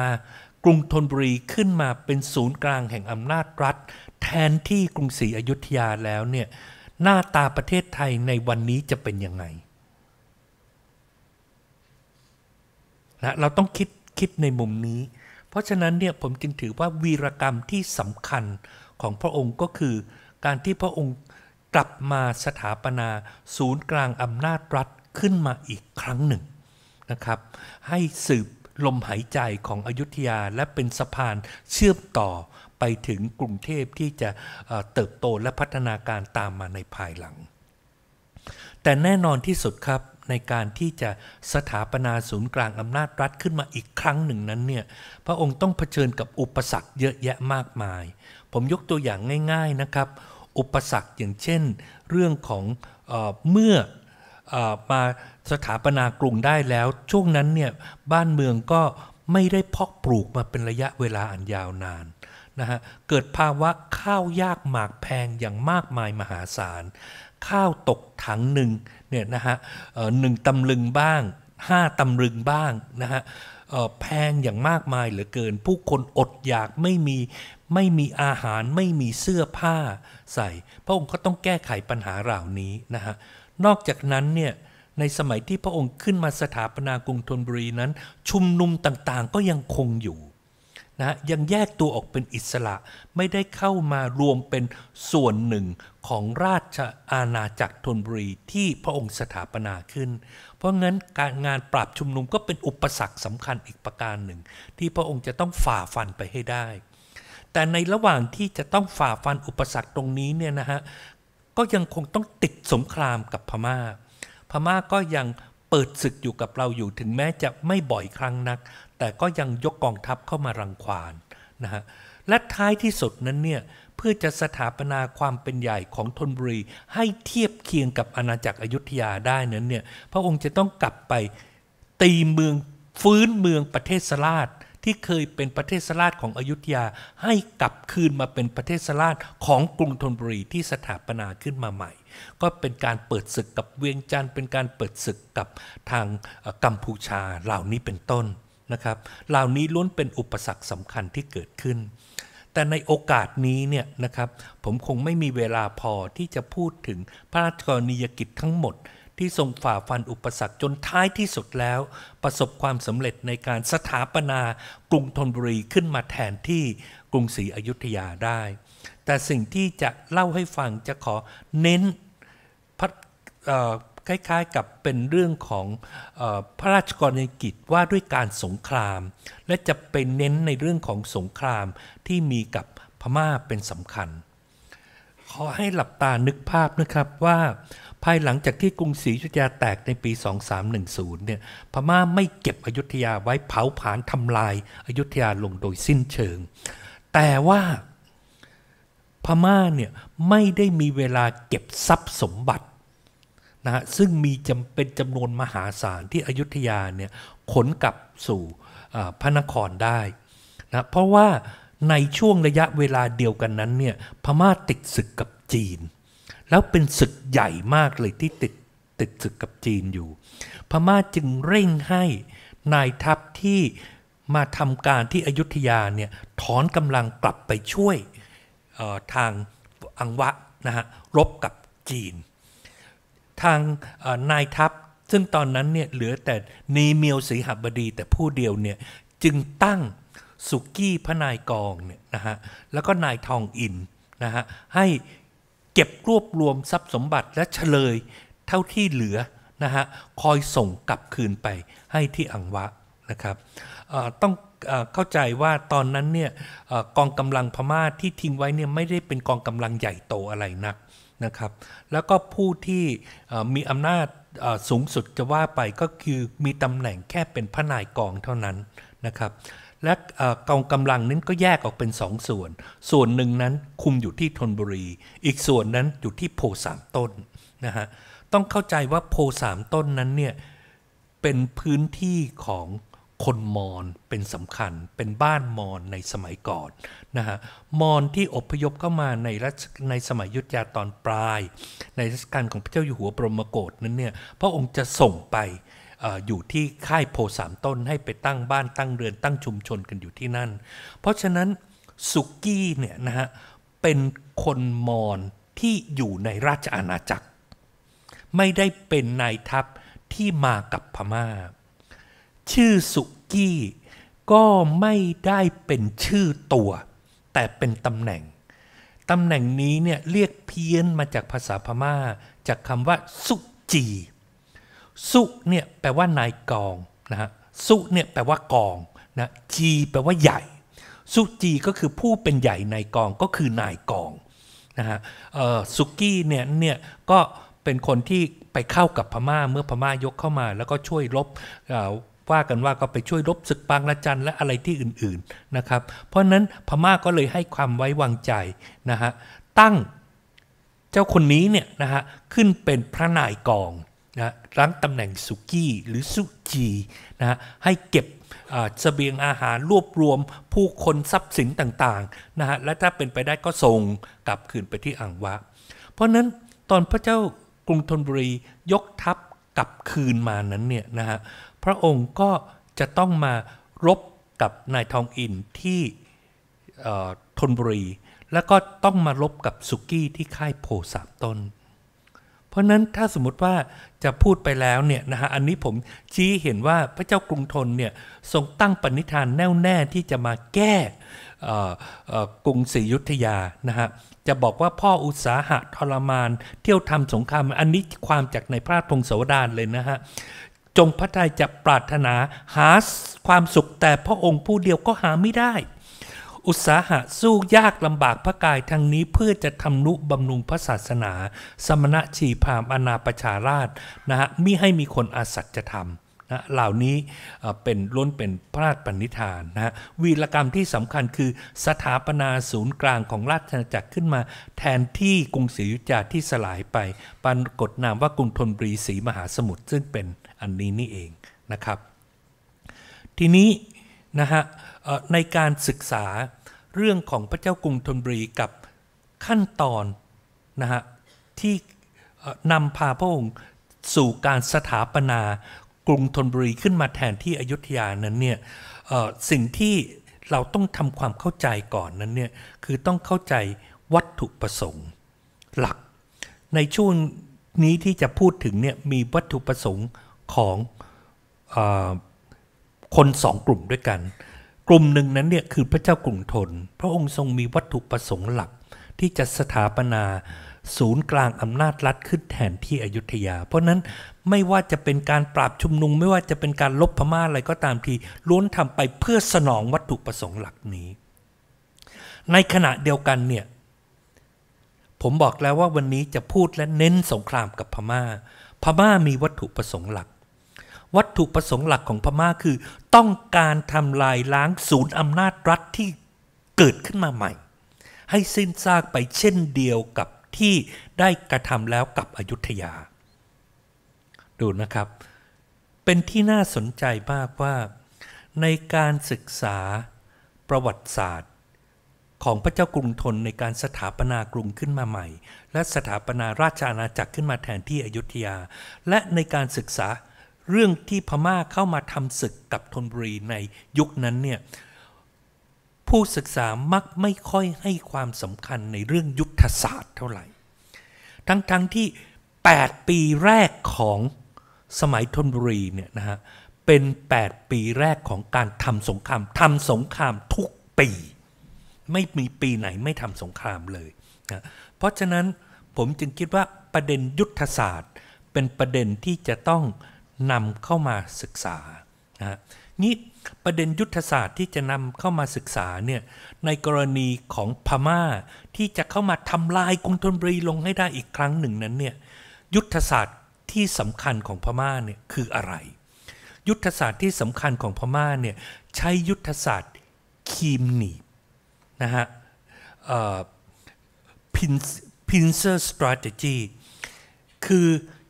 Speaker 4: กรุงธนบุรีขึ้นมาเป็นศูนย์กลางแห่งอำนาจรัฐ แทนที่กรุงศรีอยุธยาแล้วเนี่ยหน้าตาประเทศไทยในวันนี้จะเป็นยังไงนะเราต้องคิดคิดในมุมนี้ เพราะฉะนั้นเนี่ยผมจึงถือว่าวีรกรรมที่สำคัญของพระองค์ก็คือการที่พระองค์กลับมาสถาปนาศูนย์กลางอำนาจรัฐขึ้นมาอีกครั้งหนึ่งนะครับ ให้สืบลมหายใจของอยุธยาและเป็นสะพานเชื่อมต่อไปถึงกรุงเทพที่จะเติบโตและพัฒนาการตามมาในภายหลัง แต่แน่นอนที่สุดครับในการที่จะสถาปนาศูนย์กลางอำนาจรัฐขึ้นมาอีกครั้งหนึ่งนั้นเนี่ยพระองค์ต้องเผชิญกับอุปสรรคเยอะแยะมากมายผมยกตัวอย่างง่ายๆนะครับ อุปสรรคอย่างเช่นเรื่องของเมื่อมาสถาปนากรุงได้แล้ว ช่วงนั้นเนี่ยบ้านเมืองก็ไม่ได้เพาะปลูกมาเป็นระยะเวลาอันยาวนานนะฮะเกิดภาวะข้าวยากหมากแพงอย่างมากมายมหาศาลข้าวตกถังหนึ่งเนี่ยนะฮะหนึ่งตำลึงบ้างห้าตำลึงบ้างนะฮะแพงอย่างมากมายเหลือเกิน ผู้คนอดอยากไม่มีไม่มีอาหารไม่มีเสื้อผ้าใส่ พระองค์ก็ต้องแก้ไขปัญหาเหล่านี้นะฮะนอกจากนั้นเนี่ยในสมัยที่พระองค์ขึ้นมาสถาปนากรุงธนบุรีนั้น ชุมนุมต่างๆก็ยังคงอยู่นะยังแยกตัวออกเป็นอิสระไม่ได้เข้ามารวมเป็นส่วนหนึ่งของราชอาณาจักรธนบุรีที่พระองค์สถาปนาขึ้น เพราะงั้นการงานปราบชุมนุมก็เป็นอุปสรรคสำคัญอีกประการหนึ่ง ที่พระองค์จะต้องฝ่าฟันไปให้ได้แต่ในระหว่างที่จะต้องฝ่าฟันอุปสรรคตรงนี้ เนี่ยนะฮะ ก็ยังคงต้องติดสงครามกับพมา่า พม่าก็ยังเปิดศึกอยู่กับเราอยู่ถึงแม้จะไม่บ่อยครั้งนัก แต่ก็ยังยก กองทัพเข้ามารังควานนะฮะ และท้ายที่สุดนั้นเนี่ย เพื่อจะสถาปนาความเป็นใหญ่ของธนบุรีให้เทียบเคียงกับอาณาจักรอยุธยาได้นั้นเนี่ย พระองค์จะต้องกลับไปตีเมืองฟื้นเมืองประเทศสลาศที่เคยเป็นประเทศ ราชของอยุธยาให้กลับคืนมาเป็นประเทศ ราชของกรุงธนบุรีที่สถาปนา ขึ้นมาใหม่ ก็เป็นการเปิดศึกกับเวียงจันทร์เป็นการเปิดศึกกับทางกัมพูชาเหล่านี้เป็นต้นนะครับเหล่านี้ล้วนเป็นอุปสรรคสำคัญที่เกิดขึ้น แต่ในโอกาสนี้เนี่ยนะครับ ผมคงไม่มีเวลาพอที่จะพูดถึงพระราชกรณียกิจทั้งหมดที่ทรงฝ่าฟันอุปสรรคจนท้ายที่สุดแล้วประสบความสำเร็จในการสถาปนากรุงธนบุรีขึ้นมาแทนที่กรุงศรีอยุธยาได้ แต่สิ่งที่จะเล่าให้ฟังจะขอเน้นคล้ายๆกับเป็นเรื่องของอพระราชกรณียกิจว่าด้วยการสงคราม และจะไปเน้นในเรื่องของสงครามที่มีกับพม่าเป็นสำคัญ ขอให้หลับตานึกภาพนะครับว่าภายหลังจากที่กรุงศรีอยุธยาแตกในปี 2310เนี่ยพม่าไม่เก็บอยุธยาไว้เผาผลาญทำลายอายุธยาลงโดยสิ้นเชิง แต่ว่าพม่าเนี่ยไม่ได้มีเวลาเก็บทรัพย์สมบัตินะฮะซึ่งมีจำเป็นจำนวนมหาศาลที่อยุธยาเนี่ยขนกลับสู่พระนครได้นะเพราะว่าในช่วงระยะเวลาเดียวกันนั้นเนี่ยพม่าติดศึกกับจีนแล้วเป็นศึกใหญ่มากเลยที่ติดติดศึกกับจีนอยู่ พม่าจึงเร่งให้นายทัพที่มาทำการที่อยุธยา เนี่ย ถอนกำลังกลับไปช่วยทางอังวะ นะ ฮะ รบกับจีน ทางนายทัพซึ่งตอนนั้น เนี่ย เหลือแต่ นีเมียวสีหบดี แต่ผู้เดียว เนี่ย จึงตั้งสุกี้พนายกองเนี่ยนะฮะแล้วก็นายทองอินนะฮะให้เก็บรวบรวมทรัพย์สมบัติและเฉลยเท่าที่เหลือนะฮะ คอยส่งกลับคืนไปให้ที่อังวะนะครับ ต้องเข้าใจว่าตอนนั้นเนี่ยกองกำลังพม่าที่ทิ้งไว้เนี่ยไม่ได้เป็นกองกำลังใหญ่โตอะไรนักนะครับแล้วก็ผู้ที่มีอำนาจสูงสุดจะว่าไปก็คือมีตำแหน่งแค่เป็นพระนายกองเท่านั้นนะครับและกองกำลังนั้นก็แยกออกเป็นสองส่วน ส่วนหนึ่งนั้นคุมอยู่ที่ธนบุรี อีกส่วนนั้นอยู่ที่โพสามต้น นะฮะ ต้องเข้าใจว่าโพสามต้นนั้นเนี่ยเป็นพื้นที่ของคนมอญเป็นสำคัญเป็นบ้านมอญในสมัยก่อนนะฮะ มอญที่อพยพเข้ามาในรัชในสมัยยุทธยาตอนปลาย ในรัชกาลของพระเจ้าอยู่หัวบรมโกศนั้นเนี่ยพระองค์จะส่งไปอยู่ที่ค่ายโพสามต้นให้ไปตั้งบ้านตั้งเรือนตั้งชุมชนกันอยู่ที่นั่น เพราะฉะนั้นสุกี้เนี่ยนะฮะเป็นคนมอญที่อยู่ในราชอาณาจักร ไม่ได้เป็นนายทัพที่มากับพมา่า ชื่อสุกี้ก็ไม่ได้เป็นชื่อตัว แต่เป็นตำแหน่งตำแหน่งนี้เนี่ยเรียกเพี้ยนมาจากภาษาพมา่าจากคำว่าสุจีสุเนี่ยแปลว่านายกองนะฮะสุเนี่ยแปลว่ากองนะจีแปลว่าใหญ่ สุจีก็คือผู้เป็นใหญ่ในกองก็คือนายกองนะฮะสุกี้เนี่ยเนี่ยก็เป็นคนที่ไปเข้ากับพม่าเมื่อพม่ายกเข้ามาแล้วก็ช่วยรบว่ากันว่าก็ไปช่วยรบศึกปางละจันและอะไรที่อื่นๆนะครับเพราะนั้นพม่าก็เลยให้ความไว้วางใจนะฮะตั้งเจ้าคนนี้เนี่ยนะฮะขึ้นเป็นพระนายกองนะรั้งตำแหน่งสุกี้หรือ สุจีนะฮะให้เก็บเสบียงอาหารรวบรวมผู้คนทรัพย์สินต่างๆนะฮะและถ้าเป็นไปได้ก็ส่งกลับคืนไปที่อังวะ เพราะนั้นตอนพระเจ้ากรุงธนบุรียกทัพกลับคืนมานั้นเนี่ยนะฮะพระองค์ก็จะต้องมารบกับนายทองอิน ที่ธนบุรี แล้วก็ต้องมารบกับสุกี้ที่ค่ายโพสามต้นเพราะนั้นถ้าสมมติว่าจะพูดไปแล้วเนี่ยนะฮะอันนี้ผมชี้เห็นว่าพระเจ้ากรุงธนเนี่ยทรงตั้งปณิธานแน่วแน่ที่จะมาแก้กรุงศรีอยุธยานะฮะจะบอกว่าพ่ออุตสาหะทรมาน เที่ยวทำสงครามอันนี้ความจากในพระพงศาวดารเลยนะฮะ จงพระทัยจะปรารถนาหาความสุขแต่พระองค์ผู้เดียวก็หาไม่ได้อุตสาหะสู้ยากลำบากพระกายทางนี้เพื่อจะทำนุบำรุงพระ ศาสนา สมณะชีพาม อนาประชาราชนะ ฮะมิให้มีคนอาสัตจะทำนะเหล่านี้เป็นล้นเป็น พระราชปณิธานนะวีรกรรมที่สำคัญคือสถาปนา ศูนย์กลางของราชอาณาจักรขึ้นมา แทนที่กรุงศรีอยุธยาที่สลายไป ปรากฏนามว่ากรุงธนบุรีศรีมหาสมุทรซึ่งเป็นอันนี้นี่เองนะครับ ทีนี้นะฮะในการศึกษาเรื่องของพระเจ้ากรุงธนบุรีกับขั้นตอนนะฮะที่นำพาพระองค์สู่การสถาปนากรุงธนบุรีขึ้นมาแทนที่อยุธยานั้นเนี่ยสิ่งที่เราต้องทำความเข้าใจก่อนนั้นเนี่ย คือต้องเข้าใจวัตถุประสงค์หลัก ในช่วงนี้ที่จะพูดถึงเนี่ย มีวัตถุประสงค์ของอคนสองกลุ่มด้วยกันกลุ่มหนึ่งนั้นเนี่ยคือพระเจ้ากรุงทน พระองค์ทรงมีวัตถุประสงค์หลัก ที่จะสถาปนา ศูนย์กลางอำนาจรัฐขึ้นแทนที่อยุธยา เพราะนั้นไม่ว่าจะเป็นการปราบชุมนุมไม่ว่าจะเป็นการลบพม่าอะไรก็ตามทีล้วนทำไปเพื่อสนองวัตถุประสงค์หลักนี้ ในขณะเดียวกันเนี่ยผมบอกแล้วว่าวันนี้จะพูดและเน้นสงครามกับพม่าพม่ามีวัตถุประสงค์หลัก วัตถุประสงค์หลักของพม่าคือต้องการ ทำลายล้างศูนย์ อำนาจรัฐที่เกิดขึ้นมาใหม่ ให้สิ้นซากไปเช่นเดียวกับที่ได้กระทำ แล้วกับอยุธยา ดูนะครับ เป็นที่น่าสนใจมากว่าในการศึกษาประวัติศาสตร์ของพระเจ้ากรุงธนในการสถาปนากรุง ขึ้นมาใหม่ และสถาปนาราชอาณาจักรขึ้นมาแทนที่อยุธยาและในการศึกษาเรื่องที่พม่าเข้ามาทำศึกกับธนบุรีในยุคนั้น เนี่ย ผู้ศึกษามักไม่ค่อยให้ความสำคัญในเรื่องยุทธศาสตร์เท่า ไหร่ ทั้งๆทที่ 8 ปีแรกของสมัยธนบุรีเนี่ยนะฮะ เป็น 8 ปีแรกของการทำสงครามทำสงครามทุกปี ไม่มีปีไหนไม่ทำสงครามเลยนะเพราะฉะนั้นผมจึงคิดว่าประเด็นยุทธศาสตร์เป็นประเด็นที่จะต้องนำเข้ามาศึกษานะนี่ประเด็นยุทธศาสตร์ที่จะนำเข้ามาศึกษาเนี่ย ในกรณีของพม่าที่จะเข้ามาทำลายกรุงธนบุรี ลงให้ได้อีกครั้งหนึ่งนั้นเนี่ยยุทธศาสตร์ที่สำคัญของพม่าเนี่ยคืออะไร ยุทธศาสตร์ที่สำคัญของพม่าเนี่ยใช้ยุทธศาสตร์คีมหนีบนะฮะพินเซอร์สตรัทเจีคือ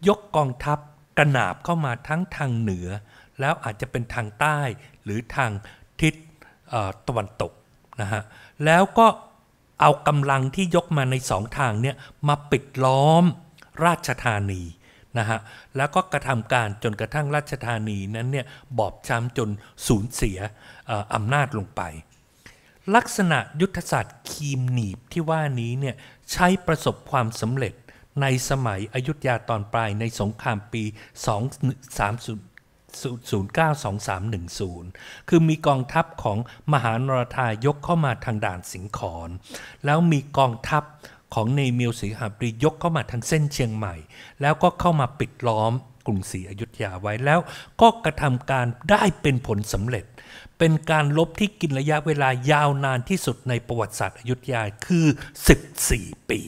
Speaker 4: ยกกองทัพกระหนาบเข้ามาทั้งทางเหนือแล้วอาจจะเป็นทางใต้หรือทางทิศตะวันตกนะฮะ แล้วก็เอากำลังที่ยกมาในสองทางเนี่ยมาปิดล้อมราชธานีนะฮะ แล้วก็กระทำการจนกระทั่งราชธานีนั้นเนี่ยบอบช้ำจนสูญเสียอำนาจลงไป ลักษณะยุทธศาสตร์คีมหนีบที่ว่านี้เนี่ยใช้ประสบความสำเร็จในสมัยอยุธยาตอนปลายในสงครามปี2 3 092310 คือมีกองทัพของมหานรทายกเข้ามาทางด่านสิงขอนแล้วมีกองทัพของเนมิวสีหาบรียกเข้ามาทางเส้นเชียงใหม่ แล้วก็เข้ามาปิดล้อมกรุงศรีอยุธยาไว้แล้วก็กระทำการได้เป็นผลสำเร็จ เป็นการลบที่กินระยะเวลายาวนานที่สุดในประวัติศาสตร์อยุธยา คือ14ปี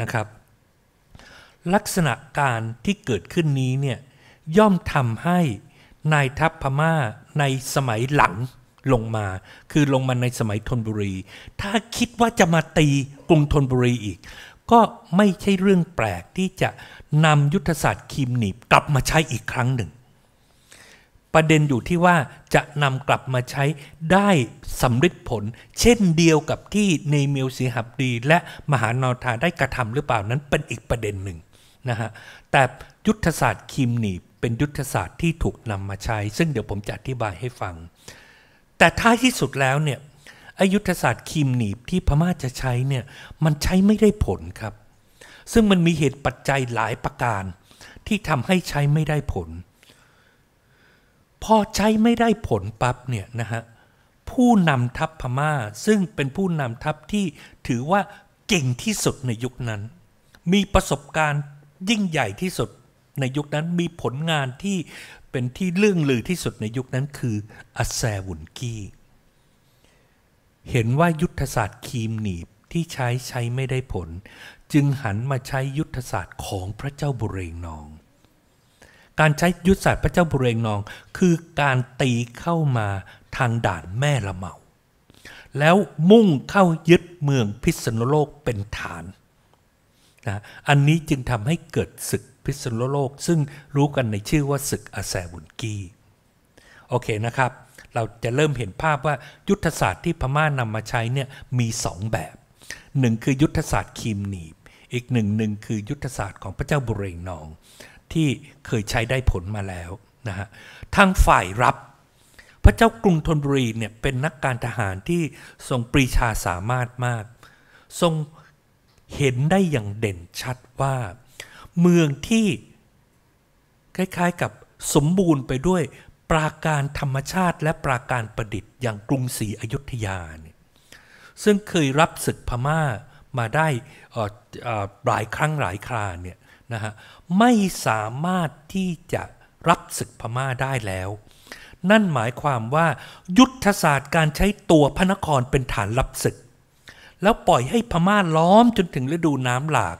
Speaker 4: นะครับลักษณะการที่เกิดขึ้นนี้เนี่ยย่อมทำให้นายทัพพม่าในสมัยหลังลงมา คือลงมาในสมัยธนบุรี ถ้าคิดว่าจะมาตีกรุงธนบุรีอีก ก็ไม่ใช่เรื่องแปลกที่จะนำยุทธศาสตร์คีมหนีบกลับมาใช้อีกครั้งหนึ่ง ประเด็นอยู่ที่ว่าจะนำกลับมาใช้ได้สำเร็จผล เช่นเดียวกับที่เนมิลสีหับดี และมหานอทาได้กระทำหรือเปล่านั้นเป็นอีกประเด็นหนึ่งนะฮะแต่ยุทธศาสตร์คิมหนีบ เป็นยุทธศาสตร์ที่ถูกนำมาใช้ ซึ่งเดี๋ยวผมจะอธิบายให้ฟัง แต่ ท้ายที่สุดแล้ว เนี่ยอายุทธศาสตร์คิมหนีบที่พม่าจะใช้เนี่ยมันใช้ไม่ได้ผลครับ ซึ่งมันมีเหตุปัจจัยหลายประการที่ทำให้ใช้ไม่ได้ผลพอใช้ไม่ได้ผลปั๊บเนี่ยนะฮะผู้นำทัพพม่าซึ่งเป็นผู้นำทัพที่ถือว่าเก่งที่สุดในยุคนั้น มีประสบการณ์ยิ่งใหญ่ที่สุดในยุคนั้นมีผลงานที่เป็นที่เรื่องลือที่สุดในยุคนั้นคืออาแซวุนกี้ เห็นว่ายุทธศาสตร์คีมหนีบที่ใช้ใช้ไม่ได้ผล จึงหันมาใช้ยุทธศาสตร์ของพระเจ้าบุเรงนอง การใช้ยุทธศาสตร์พระเจ้าบุเรงนองคือการตีเข้ามาทางด่านแม่ละเมา แล้วมุ่งเข้ายึดเมืองพิษณุโลกเป็นฐานนะอันนี้จึงทำให้เกิด ศึกพิษณุโลก ซึ่งรู้กันในชื่อว่าศึก อาแซบุนกีโอเค นะ ครับ เราจะเริ่มเห็นภาพว่ายุทธศาสตร์ที่พม่านำมาใช้ เนี่ย มีสองแบบหนึ่งคือยุทธศาสตร์คีมหนีบ อีกหนึ่งหนึ่งคือยุทธศาสตร์ของพระเจ้าบุเรงนอง ที่เคยใช้ได้ผลมาแล้วนะฮะทางฝ่ายรับพระเจ้ากรุงธนบุรีเนี่ยเป็นนักการทหารที่ทรงปรีชาสามารถมากทรงเห็นได้อย่างเด่นชัดว่าเมืองที่คล้ายๆกับสมบูรณ์ไปด้วยปราการธรรมชาติและปราการประดิษฐ์อย่างกรุงศรีอยุธยาเนี่ยซึ่งเคยรับศึกพม่ามาได้หลายครั้งหลายคราเนี่ยนะฮะไม่สามารถที่จะรับศึกพม่าได้แล้ว นั่นหมายความว่ายุทธศาสตร์การใช้ตัวพระนครเป็นฐานรับศึกแล้วปล่อยให้ พม่าล้อมจนถึงฤดูน้ำหลาก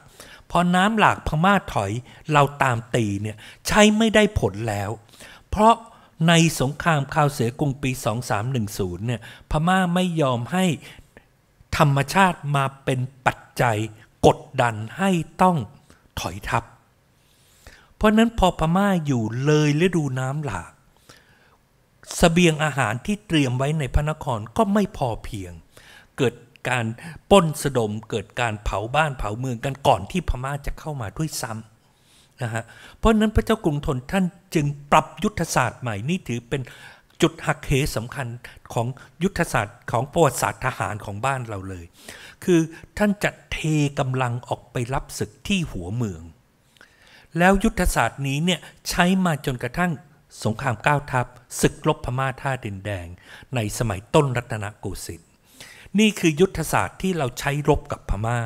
Speaker 4: พอน้ำหลากพม่าถอยเราตามตี เนี่ย ใช้ ไม่ได้ผลแล้ว เพราะในสงครามคาวเสือกรุงปี 2310 เนี่ย พม่าไม่ยอมให้ธรรมชาติมาเป็นปัจจัย กด ดันให้ต้องถอยทับ เพราะนั้นพอพม่าอยู่เลยฤดูน้ำหลากสเสบียงอาหารที่เตรียมไว้ในพระนครก็ไม่พอเพียงเกิดการป้นสะดม เกิดการเผาบ้านเผาเมืองกันก่อนที่พม่าจะเข้ามาด้วยซ้ำนะฮะเพราะนั้นพระเจ้ากรุงทนท่านจึงปรับยุทธศาสตร์ใหม่นี่ถือเป็นจุดหักเหสำคัญของยุทธศาสตร์ของประวัติศาสตร์ทหารของบ้านเราเลย คือท่านจะเทกำลังออกไปรับศึกที่หัวเมือง แล้วยุทธศาสตร์นี้เนี่ยใช้มาจนกระทั่งสงครามก้าวทัพศึกลบพม่าท่าดินแดงในสมัยต้นรัตนโกสินทร์นี่ คือยุทธศาสตร์ที่เราใช้รบกับพมา่า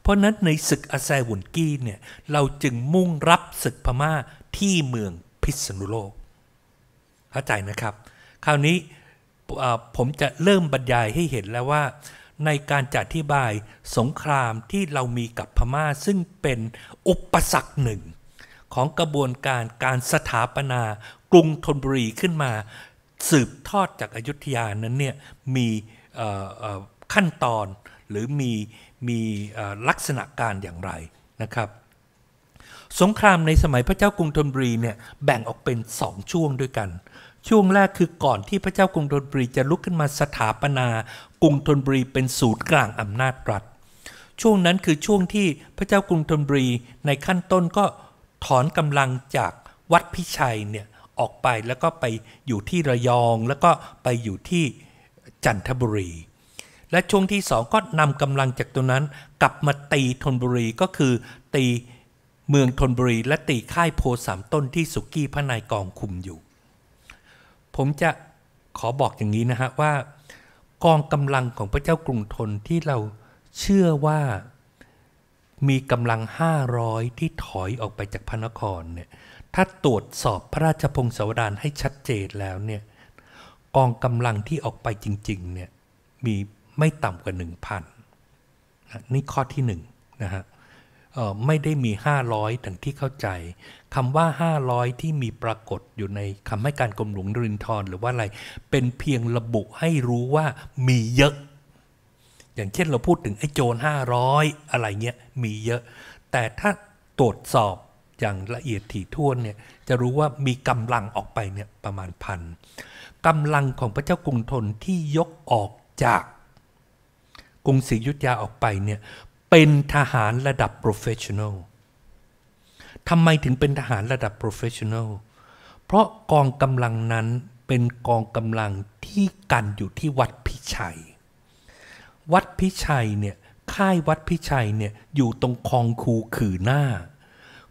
Speaker 4: เพราะนั้นในศึกอาแซวุนกี้เนี่ย เราจึงมุ่งรับศึกพม่าที่เมืองพิษณุโลกเข้าใจนะครับ คราวนี้ผมจะเริ่ม บรรยายให้เห็นแล้วว่าในการจัดที่บายสงครามที่เรามีกับพม่าซึ่งเป็นอุปสรรคหนึ่ง ของกระบวนการการสถาปนา กรุงธนบุรีขึ้นมา สืบทอดจากอายุทยานั้นเนี่ยมีขั้นตอนหรือมีมีลักษณะการอย่างไรนะครับ สงครามในสมัยพระเจ้ากรุงธนบุรีเนี่ยแบ่งออกเป็นสองช่วงด้วยกัน ช่วงแรกคือก่อนที่พระเจ้ากรุงธนบุรีจะลุกขึ้นมาสถาปนากรุงธนบุรีเป็นศูนย์กลางอำนาจรัฐช่วงนั้นคือช่วงที่พระเจ้ากรุงธนบุรีในขั้นต้นก็ถอนกำลังจากวัดพิชัยเนี่ยออกไปแล้วก็ไปอยู่ที่ระยองแล้วก็ไปอยู่ที่จันทบุรีและช่วงที่สองก็นำกำลังจากตรงนั้นกลับมาตีธนบุรีก็คือตีเมืองธนบุรี และตีค่ายโพสามต้นที่สุกี้พระนายกองคุมอยู่ ผมจะขอบอกอย่างนี้นะฮะ ว่ากองกำลังของพระเจ้ากรุงธนที่เราเชื่อว่ามีกำลัง 500 ที่ถอยออกไปจากพระนครเนี่ยถ้าตรวจสอบพระราชพงศาวดารให้ชัดเจนแล้วเนี่ยองกำลังที่ออกไปจริงๆเนี่ยมีไม่ต่ำกว่า 1,000นนี่ข้อที่1นนะฮะไม่ได้มี 500ดังที่เข้าใจคำว่า 500 ที่มีปรากฏอยู่ในคำให้การกรมหลวงรินทร์หรือว่าอะไรเป็นเพียงระบุให้รู้ว่ามีเยอะ อย่างเช่นเราพูดถึง ไอ้โจร500 อะไรเงี้ยมีเยอะ แต่ถ้าตรวจสอบอย่างละเอียดถี่ถ้วนเนี่ยจะรู้ว่ามีกำลังออกไปเนี่ยประมาณพันกำลังของพระเจ้ากรุงธนที่ยกออกจากกรุงศรีอยุธยาออกไปเนี่ยเป็นทหารระดับโปรเฟชชั่นอลทำไมถึงเป็นทหารระดับโปรเฟชชั่นอลเพราะกองกำลังนั้นเป็นกองกำลังที่กันอยู่ที่วัดพิชัย วัดพิชัยเนี่ยค่ายวัดพิชัยเนี่ยอยู่ตรงคลองคูขือหน้า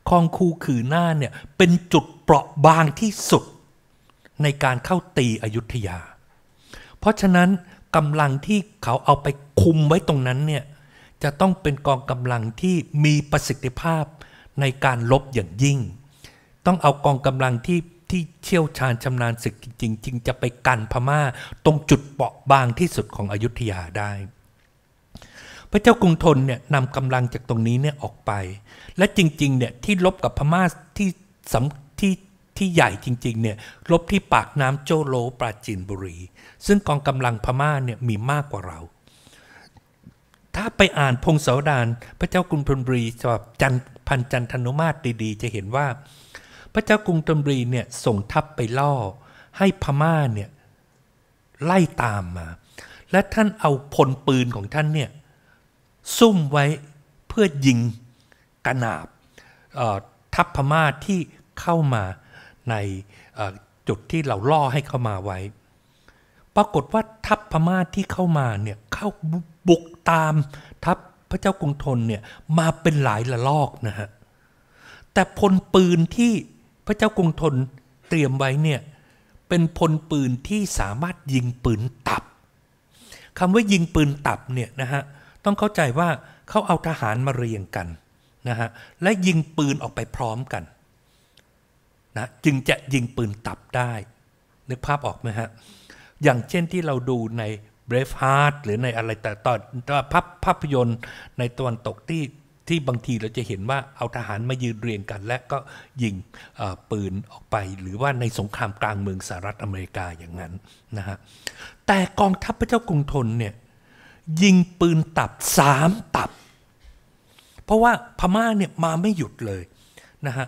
Speaker 4: คลองคูขือหน้าเนี่ยเป็นจุดเปราะบางที่สุดในการเข้าตีอยุธยา เพราะฉะนั้นกำลังที่เขาเอาไปคุมไว้ตรงนั้นเนี่ยจะต้องเป็นกองกำลังที่มีประสิทธิภาพในการลบอย่างยิ่ง ต้องเอากองกำลังที่ที่เชี่ยวชาญชำนาญศึกจริงๆจึงจะไปกันพม่าตรงจุดเปราะบางที่สุดของอยุธยาได้ พระเจ้ากรุงธนเนี่ยนำกำลังจากตรงนี้เนี่ยออกไป และจริงๆเนี่ยที่ลบกับพม่าที่สำที่ที่ใหญ่จริงๆเนี่ยรบที่ปากน้ำโจโล ปราจินบุรีซึ่งกองกำลังพม่าเนี่ยมีมากกว่าเรา ถ้าไปอ่านพงศาวดารพระเจ้ากรุงธนบุรีฉบับจันพันจันทนุมาตรดีๆ จะเห็นว่าพระเจ้ากรุงธนบุรีเนี่ยส่งทัพไปล่อ ให้พม่าเนี่ยไล่ตามมา และท่านเอาพลปืนของท่านเนี่ยซุ่มไว้เพื่อยิงกระนาบทัพพม่าที่เข้ามาในจุดที่เราล่อให้เข้ามาไว้ ปรากฏว่าทัพพม่าที่เข้ามาเนี่ยเข้าบุกตามทัพพระเจ้ากรุงธนเนี่ยมาเป็นหลายละลอกนะฮะ แต่พลปืนที่พระเจ้ากรุงธนเตรียมไว้เนี่ยเป็นพลปืนที่สามารถยิงปืนตับ คำว่ายิงปืนตับเนี่ยนะฮะต้องเข้าใจว่าเขาเอาทหารมาเรียงกันนะฮะและยิงปืนออกไปพร้อมกันนะจึงจะยิงปืนตับได้ นึกภาพออกไหมฮะ อย่างเช่นที่เราดูใน Braveheart หรือในอะไรแต่ตอนภาพภาพยนตร์ในตะวันตกที่ที่บางทีเราจะเห็นว่าเอาทหารมายืนเรียงกัน และก็ยิงปืนออกไป หรือว่าในสงครามกลางเมืองสหรัฐอเมริกาอย่างนั้นนะฮะแต่กองทัพพระเจ้ากรุงทนเนี่ยยิงปืนตับสามตับ เพราะว่าพม่าเนี่ยมาไม่หยุดเลยนะฮะ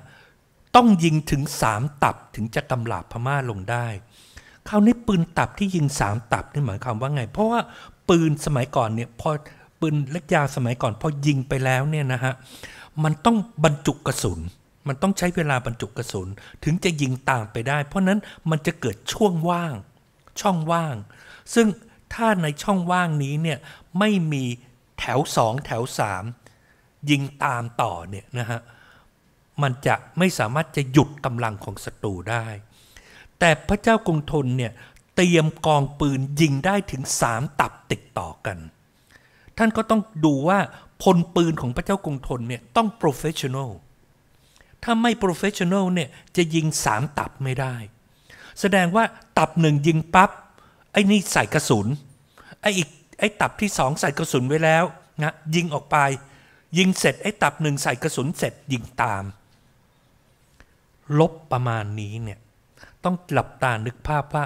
Speaker 4: ต้องยิงถึงสามตับถึงจะกำลาบพม่าลงได้คราวนี้ปืน ตับที่ยิงสามตับ นี่หมายความว่าไง เพราะว่าปืนสมัยก่อนเนี่ยพอปืนเล็กยาวสมัยก่อน พอยิงไปแล้วเนี่ยนะฮะมันต้องบรรจุกระสุนมันต้องใช้เวลาบรรจุกระสุน ถึงจะยิงตามไปได้ เพราะนั้นมันจะเกิดช่วงว่างช่องว่าง ซึ่งถ้าในช่องว่างนี้เนี่ยไม่มีแถวสองแถวสามยิงตามต่อเนี่ยนะฮะมันจะไม่สามารถจะหยุด กำลังของศัตรูได้ แต่พระเจ้ากรุงทน เนี่ย เตรียมกองปืนยิงได้ถึงสามตับติดต่อกัน ท่านก็ต้องดูว่าพลปืนของพระเจ้ากรุงทน เนี่ย ต้องโปรเฟชชั่นอลถ้าไม่โปรเฟชชั่นอลเนี่ย จะยิงสามตับไม่ได้ แสดงว่าตับหนึ่งยิงปับ๊บไอ้ นี่ใส่ กระสุน ไอ้อีกไอ้ตับที่สองใส่กระสุนไว้แล้วนะยิงออกไปยิงเสร็จไอ้ตับหนึ่งใส่กระสุนเสร็จยิงตามลบประมาณนี้เนี่ย ต้องหลับตานึกภาพว่า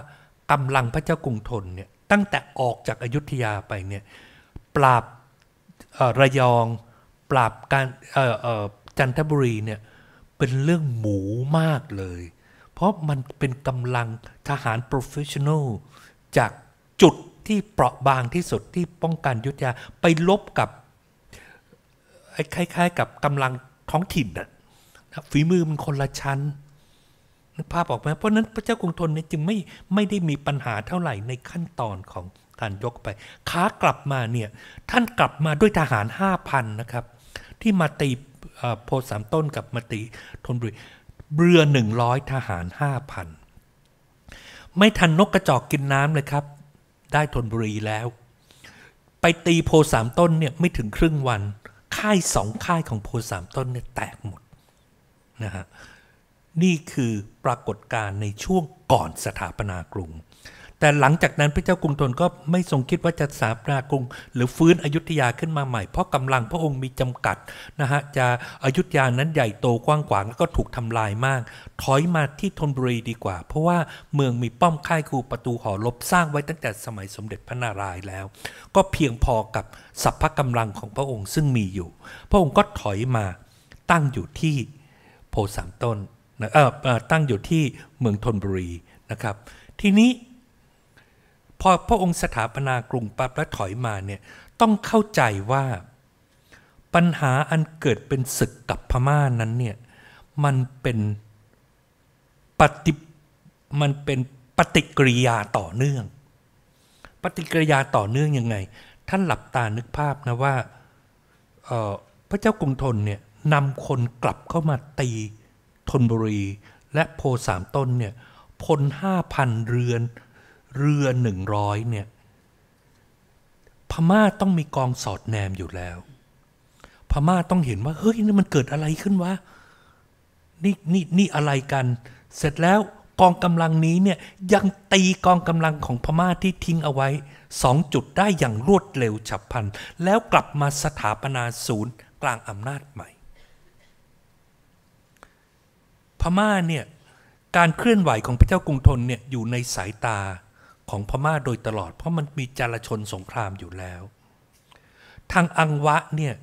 Speaker 4: กำลังพระเจ้ากรุงทนเนี่ย ตั้งแต่ออกจากอยุธยาไปเนี่ย ปราบระยอง ปราบการจันทบุรีเนี่ย เป็นเรื่องหมูมากเลย เพราะมันเป็นกำลังทหารโปรเฟชชั่นอลจากจุดที่เปราะบางที่สุดที่ป้องกันยุทธยาไปลบกับคล้ายๆ กับกำลังท้องถิ่นน่ะฝีมือมันคนละชั้นนึกภาพออกไหมเพราะนั้นพระเจ้ากรุงทนเนี่ยจึงไม่ ไม่ได้มีปัญหาเท่าไหร่ในขั้นตอนของการยกไป ค้ากลับมา เนี่ย ท่านกลับมาด้วยทหารห้าพันนะครับที่มาตีโพสามต้นกับมาตีทนบุรีเรือหนึ่งร้อยทหารห้าพันไม่ทันนกกระจอกกินน้ำเลยครับ ได้ทนบุรีแล้ว ไปตีโพสามต้นเนี่ยไม่ถึงครึ่งวันค่ายสองค่ายของโพสามต้นเนี่ยแตกหมดนะฮะ นี่คือปรากฏการณ์ในช่วงก่อนสถาปนากรุง แต่หลังจากนั้นพระเจ้ากรุงธนก็ไม่ทรงคิดว่าจะสถาปนากรุงหรือฟื้นอยุธยาขึ้นมาใหม่ เพราะกำลังพระองค์มีจำกัดนะฮะ จะอายุธยานั้นใหญ่โตกว้างขวาง แล้วก็ถูกทำลายมาก ถอยมาที่ธนบุรีดีกว่า เพราะว่าเมืองมีป้อมค่ายคูประตูหอลบสร้างไว้ตั้งแต่สมัยสมเด็จพระนารายณ์แล้ว ก็เพียงพอกับสัพพะกำลังของพระองค์ซึ่งมีอยู่ พระองค์ก็ถอยมาตั้งอยู่ที่โพสามต้นนะเออตั้งอยู่ที่เมืองธนบุรีนะครับ ทีนี้พอพระองค์สถาปนากรุงปัตบและถอยมาเนี่ย ต้องเข้าใจว่าปัญหาอันเกิดเป็นศึกกับพม่านั้นเนี่ย มันเป็นปฏิมันเป็นปฏิกิริยาต่อเนื่อง ปฏิกิริยาต่อเนื่องยังไง ท่านหลับตานึกภาพนะว่าพระเจ้ากรุงธนเนี่ยนำคนกลับเข้ามาตีทนบุรีและโพสามต้นเนี่ยพลห้าพันเรือน เรือหนึ่งร้อยเนี่ย พม่าต้องมีกองสอดแนมอยู่แล้ว พม่าต้องเห็นว่า เฮ้ยนี่มันเกิดอะไรขึ้นวะนี่นี่นี่อะไรกัน เสร็จแล้วกองกำลังนี้เนี่ย ยังตีกองกำลังของพม่าที่ทิ้งเอาไว้สองจุดได้อย่างรวดเร็ว ฉับพลัน แล้วกลับมาสถาปนาศูนย์กลางอำนาจใหม่พม่าเนี่ยการเคลื่อนไหวของพระเจ้ากรุงธนเนี่ยอยู่ในสายตาของพม่าโดยตลอด เพราะมันมีจารชนสงครามอยู่แล้ว ทางอังวะเนี่ย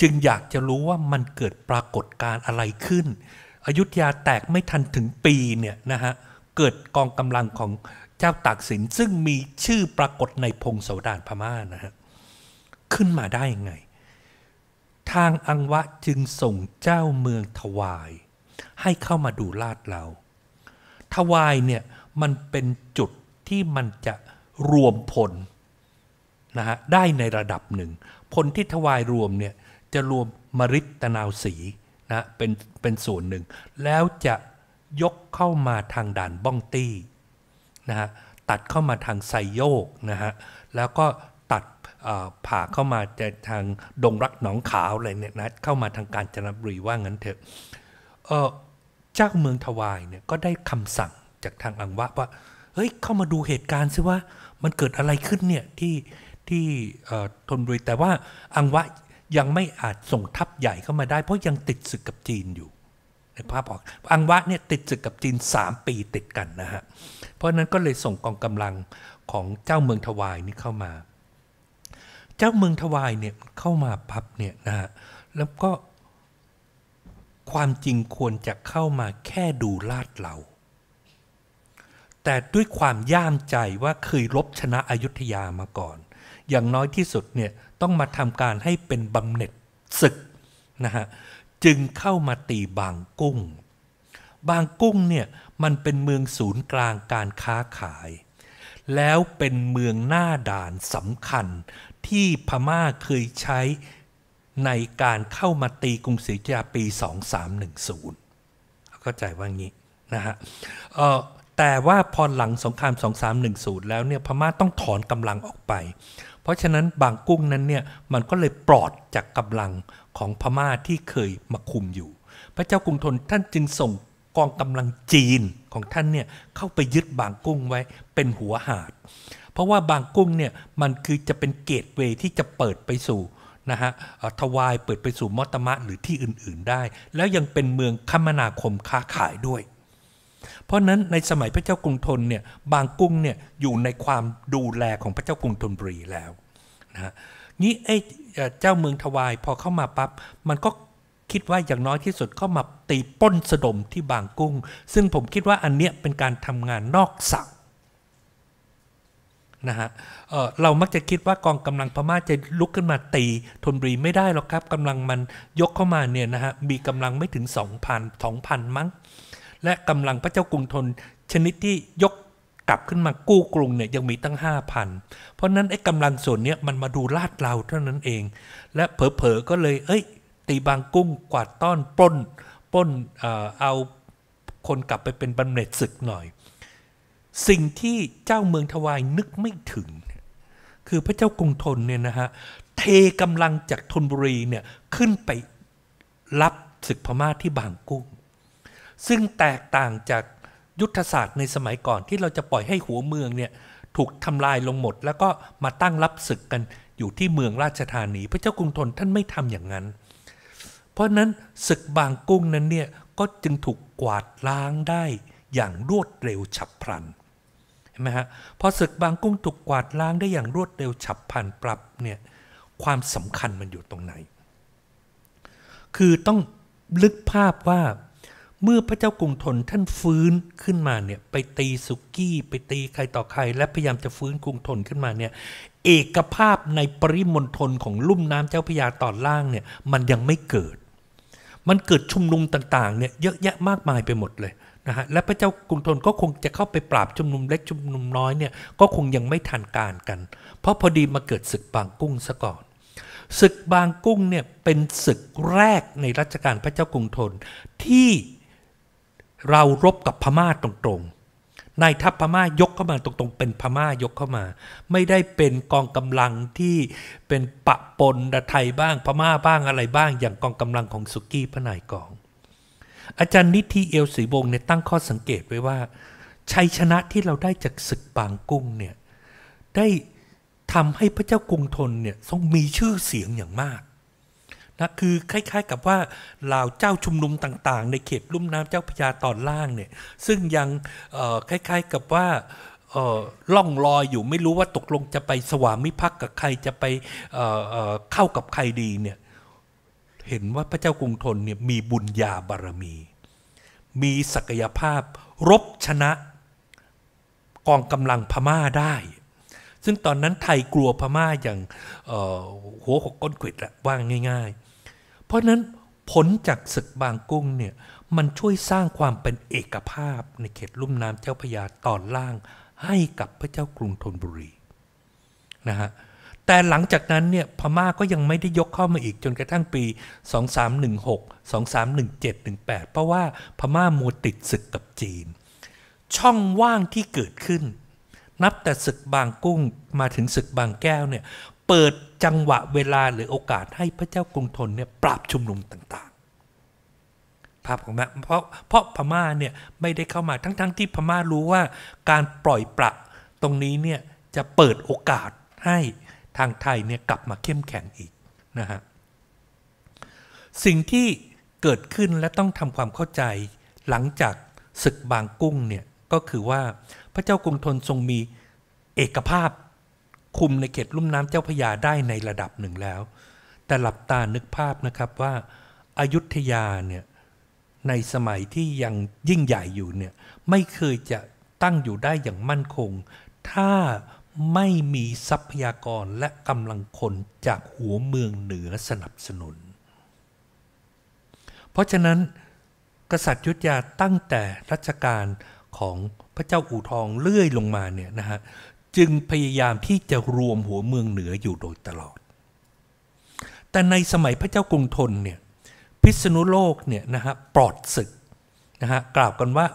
Speaker 4: จึงอยากจะรู้ว่ามันเกิดปรากฏการอะไรขึ้น อยุธยาแตกไม่ทันถึงปีเนี่ยนะฮะเกิดกองกำลังของเจ้าตากสินซึ่งมีชื่อปรากฏในพงศาวดารพม่านะฮะขึ้นมาได้ยังไง ทางอังวะจึงส่งเจ้าเมืองถวายให้เข้ามาดูลาดเรา ทวายเนี่ยมันเป็นจุดที่มันจะรวมพลนะฮะได้ในระดับหนึ่งพลที่ทวายรวมเนี่ย จะรวมมริตนาวสีนะเป็นเป็นส่วนหนึ่งแล้วจะยกเข้ามาทางด่านบ้องตี้นะฮะตัดเข้ามาทางไซโยกนะฮะแล้วก็ตัดผ่าเข้ามาจะทางดงรักหนองขาวอะไรเนี่ยนะเข้ามาทางการจนบุรีว่างั้นเถอะเจ้าเมืองทวายเนี่ย ก็ได้คำสั่งจากทางอังวะว่าเฮ้ยเข้ามาดูเหตุการณ์ซิว่ามันเกิดอะไรขึ้นเนี่ย ที่ที่ทนบุรีแต่ว่าอังวะยังไม่อาจส่งทัพใหญ่เข้ามาได้ เพราะยังติดศึกกับจีนอยู่ในภาพออกอังวะเนี่ย ติดศึกกับจีน 3 ปีติดกันนะฮะ เพราะนั้นก็เลยส่งกองกำลังของเจ้าเมืองทวายนี่เข้ามา เจ้าเมืองทวายเนี่ยเข้ามาพับเนี่ยนะฮะแล้วก็ความจริงควรจะเข้ามาแค่ดูลาดเรา แต่ด้วยความย่ามใจว่าเคยลบชนะอยุธยามาก่อน อย่างน้อยที่สุดเนี่ยต้องมาทำการให้เป็นบำเหน็จศึกนะฮะ จึงเข้ามาตีบางกุ้ง บางกุ้งเนี่ยมันเป็นเมืองศูนย์กลางการค้าขาย แล้วเป็นเมืองหน้าด่านสำคัญที่พม่าเคยใช้ในการเข้ามาตีกรุงศรีอยุธยาปี 2310เข้าใจว่างี้นะฮะแต่ว่าพอหลังสงคราม 2310แล้วเนี่ยพม่าต้องถอนกำลังออกไป เพราะฉะนั้นบางกุ้งนั้นเนี่ยมันก็เลยปลอดจากกำลังของพม่าที่เคยมาคุมอยู่ พระเจ้ากรุงทนท่านจึงส่งกองกำลังจีนของท่านเนี่ยเข้าไปยึดบางกุ้งไว้เป็นหัวหาด เพราะว่าบางกุ้งเนี่ยมันคือจะเป็นเกตเวที่จะเปิดไปสู่นะฮะทวายเปิดไปสู่มอตมะหรือที่อื่นๆได้ แล้วยังเป็นเมืองคมนาคมค้าขายด้วย เพราะนั้นในสมัยพระเจ้ากรุงธนเนี่ยบางกุ้งเนี่ยอยู่ในความดูแลของพระเจ้ากรุงธนบุรีแล้วนะนี่ไอ้เจ้าเมืองทวายพอเข้ามาปับ๊บมันก็คิดว่าอย่างน้อยที่สุดก็มาตีป้นสะดมที่บางกุ้ง ซึ่งผมคิดว่าอันเนี้ยเป็นการทำงานนอกสังนะฮะเเรามักจะคิดว่ากองกำลังพม่าจะลุกขึ้นมาตีทนบุรีไม่ได้หรอกครับกำลังมันยกเข้ามาเนี่ยนะฮะมีกำลังไม่ถึง2,000 2,000มั้งและกำลังพระเจ้ากรุงทน ชนิดที่ยกกลับขึ้นมากู้กรุงเนี่ยยังมีตั้ง 5,000เพราะนั้นไอ้กำลังส่วนนี้มันมาดูลาดเราเท่านั้นเอง และเผลอๆก็เลยเอ้ยตีบางกุ้งกวาดต้อนปล้นปล้นเอาคนกลับไปเป็นบันเหน็จศึกหน่อยสิ่งที่เจ้าเมืองทวายนึกไม่ถึง คือพระเจ้ากรุงทนเนี่ยนะฮะเทกำลังจากธนบุรีเนี่ยขึ้นไปรับศึกพม่าที่บางกุ้ง ซึ่งแตกต่างจากยุทธศาสตร์ในสมัยก่อนที่เราจะปล่อยให้หัวเมืองเนี่ยถูกทำลายลงหมด แล้วก็มาตั้งรับศึกกันอยู่ที่เมืองราชธานี พระเจ้ากรุงทนท่านไม่ทำอย่างนั้น เพราะนั้นศึกบางกุ้งนั้นเนี่ยก็จึงถูกกวาดล้างได้อย่างรวดเร็วฉับพลันไหมฮะพอศึกบางกุ้งถูกกวาดล้างได้อย่างรวดเร็วฉับพลันปรับเนี่ยความสำคัญมันอยู่ตรงไหน คือต้องลึกภาพว่าเมื่อพระเจ้ากรุงทนท่านฟื้นขึ้นมาเนี่ยไปตีสุกี้ ไปตีใครต่อใคร และพยายามจะฟื้นกรุงทนขึ้นมาเนี่ยเอกภาพในปริมณฑลของลุ่มน้ำเจ้าพญยาตอนล่างเนี่ยมันยังไม่เกิด มันเกิดชุมนุมต่างๆเนี่ยเยอะแยะมากมายไปหมดเลยนะฮะและพระเจ้ากรุงธนก็คงจะเข้าไปปราบชุมนุมเล็กชุมนุมน้อยเนี่ยก็คงยังไม่ทันการกัน เพราะพอดีมาเกิดศึกบางกุ้งซะก่อนศึกบางกุ้งเนี่ยเป็นศึกแรกในรัชกาลพระเจ้ากรุงธนที่เรารบกับพม่าตรงๆนายทัพพม่ายกเข้ามาตรงๆ เป็นพม่ายกเข้ามา ไม่ได้เป็นกองกำลังที่เป็นปะปนไทยบ้างพม่าบ้างอะไรบ้าง อย่างกองกำลังของสุกี้พระนายกองอาจารย์นิธิเอลศรีวงศ์เนี่ยตั้งข้อสังเกตไว้ว่า ชัยชนะที่เราได้จากศึกปางกุ้งเนี่ย ได้ทำให้พระเจ้ากรุงทนเนี่ยทรงมีชื่อเสียงอย่างมากนะคือคล้ายๆกับว่าเหล่าเจ้าชุมนุมต่าง ๆ ในเขตลุ่มน้ำเจ้าพยาตอนล่างเนี่ย ซึ่งยังคล้ายๆ กับว่าล่องลอยอยู่ไม่รู้ว่าตกลงจะไปสวามิภักดิ์กับใครจะไปเเข้ากับใครดีเนี่ยเห็นว่าพระเจ้ากรุงทนเนี่ยมีบุญญาบารมี มีศักยภาพรบชนะกองกำลังพม่าได้ ซึ่งตอนนั้นไทยกลัวพม่าอย่างหัวหกก้นขิดละว่างง่าย ๆ เพราะนั้นผลจากศึกบางกุ้งเนี่ย มันช่วยสร้างความเป็นเอกภาพในเขตลุ่มน้ำเจ้าพยาตอนล่างให้กับพระเจ้ากรุงธนบุรีนะฮะแต่ หลังจากนั้น เนี่ยพม่าก็ยังไม่ได้ยก เข้า มาอีกจนกระทั่ง ปี 2316 2317 18 เพราะว่าพม่ามัวติดศึกกับจีน ช่องว่างที่เกิดขึ้น นับแต่ศึกบางกุ้งมาถึงศึกบางแก้ว เนี่ย เปิดจังหวะเวลาหรือโอกาสให้พระเจ้ากรุงธนเนี่ย ปราบชุมนุมต่างๆภาพของแม่เพราะเพราะพม่าเนี่ยไม่ได้เข้ามาทั้งๆทที่พม่ารู้ว่าการปล่อยปละตรงนี้เนี่ยจะเปิดโอกาสให้ทางไทยเนี่ยกลับมาเข้มแข็งอีก นะฮะ สิ่งที่เกิดขึ้นและต้องทำความเข้าใจหลังจากศึกบางกุ้งเนี่ย ก็คือว่าพระเจ้ากรุงทนทรงมีเอกภาพคุมในเขตลุ่มน้ำเจ้าพยาได้ในระดับหนึ่งแล้ว แต่หลับตานึกภาพนะครับว่าอายุทยาเนี่ย ในสมัยที่ยังยิ่งใหญ่อยู่เนี่ย ไม่เคยจะตั้งอยู่ได้อย่างมั่นคงถ้าไม่มีทรัพยากรและกำลังคนจากหัวเมืองเหนือสนับสนุน เพราะฉะนั้นกษัตริย์ยุทธยาตั้งแต่รัชกาลของพระเจ้าอู่ทองเลื่อยลงมาเนี่ยนะฮะจึงพยายามที่จะรวมหัวเมืองเหนืออยู่โดยตลอด แต่ในสมัยพระเจ้ากรุงทนเนี่ยพิษณุโลกเนี่ยนะฮะปลอดศึกนะฮะกล่าวกันว่า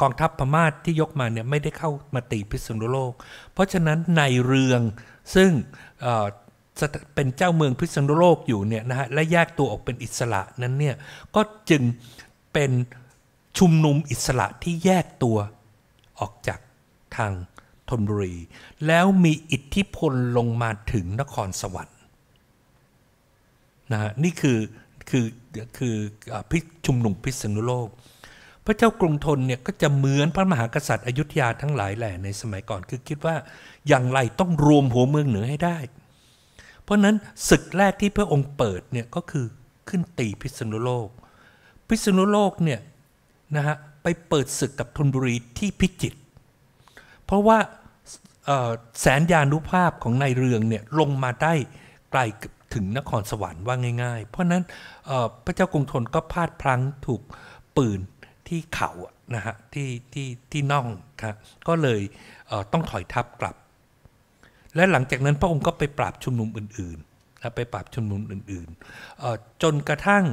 Speaker 4: กองทัพพม่าที่ยกมาเนี่ยไม่ได้เข้ามาตีพิษณุโลก เพราะฉะนั้นในเรืองซึ่งเป็นเจ้าเมืองพิษณุโลกอยู่เนี่ยนะฮะและแยกตัวออกเป็นอิสระนั้นเนี่ยก็จึงเป็นชุมนุมอิสระที่แยกตัวออกจากทางธนบุรี แล้วมีอิทธิพลลงมาถึงนครสวรรค์นะฮะนี่คือคือคือชุมนุมพิษณุโลกพระเจ้ากรุงธนเนี่ยก็จะเหมือนพระมหากษัตริย์อยุธยาทั้งหลายแหล่ใน สมัยก่อน คือ คิดว่าอย่างไรต้องรวม หัวเมืองเหนือให้ได้ เพราะนั้นศึกแรกที่พระองค์เปิดเนี่ยก็คือขึ้นตีพิษณุโลก พิษณุโลกเนี่ยนะฮะไปเปิดศึกกับธนบุรีที่พิจิตรเพราะว่าแสนยานุภาพของนายเรืองเนี่ยลงมาได้ไกลถึงนครสวรรค์ว่าง่าย ๆ เพราะนั้นพระเจ้ากรุงธนก็พลาดพลั้งถูกปืนที่เขานะฮะที่ ที่ ที่น่องครับก็เลยเต้องถอยทับกลับ และหลังจากนั้นพระองค์ก็ไปปราบชุมนุมอื่นๆนะไปปราบชุมนุมอื่นๆจนกระทั่ง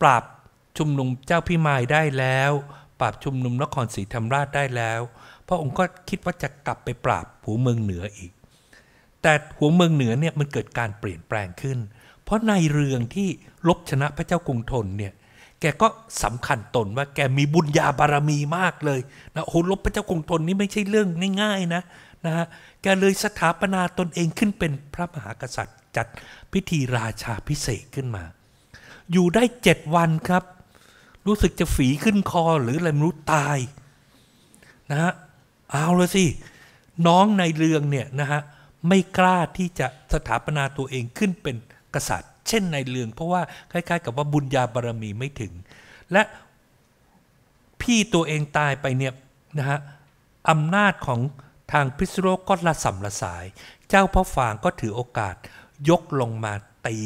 Speaker 4: ปราบ ชุมนุมเจ้าพิมายได้แล้ว ปราบชุมนุมนครศรีธรรมราชได้แล้ว พระองค์ก็คิดว่าจะกลับไปปราบ หัวเมืองเหนืออีก แต่หัวเมืองเหนือเนี่ยมันเกิดการเปลี่ยนแปลงขึ้น เพราะในเรืองที่ลบชนะพระเจ้ากรุงธนเนี่ยแกก็สำคัญตนว่าแกมีบุญญาบารมีมากเลยนะโหลบพระเจ้าคงทนนี่ไม่ใช่เรื่องง่ายๆนะ นะฮะแกเลยสถาปนาตนเองขึ้นเป็นพระมหากษัตริย์จัดพิธีราชาพิเศษขึ้นมา อยู่ได้เจ็ดวันครับ รู้สึกจะฝีขึ้นคอหรืออะไรไม่รู้ตาย นะฮะ เอาเลยสิ น้องในเรืองเนี่ยนะฮะ ไม่กล้าที่จะสถาปนาตัวเองขึ้นเป็นกษัตริย์เช่น ในเรือง เพราะว่าคล้าย ๆกับว่าบุญญาบารรมีไม่ถึง และพี่ตัวเองตายไป เนี่ย นะฮะอำนาจของทางพิษโลก็ละสัมละสาย เจ้าพ่อฝางก็ถือโอกาสยกลงมาตี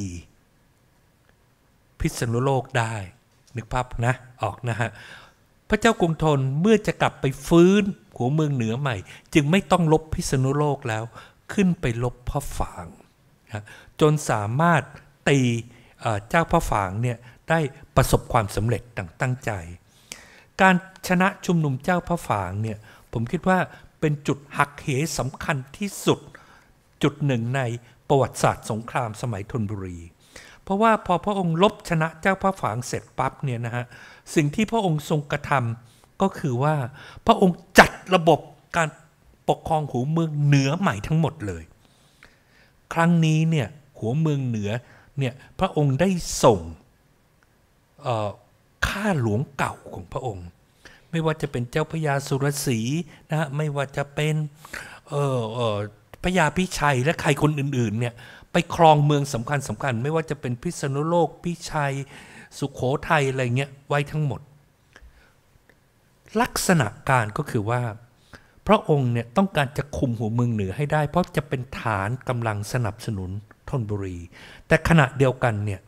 Speaker 4: พิษณุโลกได้นึกภาพนะ ออก นะฮะ พระเจ้ากรุงธนเมื่อจะกลับไปฟื้นหัวเมืองเหนือใหม่ จึงไม่ต้องลบพิษณุโลกแล้วขึ้นไปลบพ่อฝางนะจนสามารถตีเจ้าพระฝางเนี่ยได้ประสบความสำเร็จ่างตั้งใจ การชนะชุมนุมเจ้าพระฝางเนี่ยผมคิดว่าเป็นจุดหักเหสำคัญที่สุดจุดหนึ่งในประวัติศาสตร์สงครามสมัยธนบุรี เพราะว่าพอพระองค์ลบชนะเจ้าพระฝางเสร็จปั๊บเนี่ยนะฮะสิ่งที่พระองค์ทรงกระทำก็คือว่าพระองค์จัดระบบการปกครองหัวเมืองเหนือ ใหม่ทั้งหมดเลย ครั้งนี้เนี่ยหัวเมืองเหนือเนี่ย พระองค์ได้ส่งข้าหลวงเก่าของพระองค์ ไม่ว่าจะเป็นเจ้าพญาสุรสีนะฮะไม่ว่าจะเป็นพญาพิชัยและใครคนอื่น ๆ เนี่ย ไปครองเมืองสำคัญสำคัญไม่ว่าจะเป็นพิษณุโลกพิชัยสุขโขทัยอะไรเงี้ยไว้ ทั้งหมด ลักษณะการก็คือว่าพระองค์เนี่ยต้องการจะคุมหัวเมืองเหนือให้ได้ เพราะจะเป็นฐานกำลังสนับสนุนธนบุรี แต่ขณะเดียวกันเนี่ย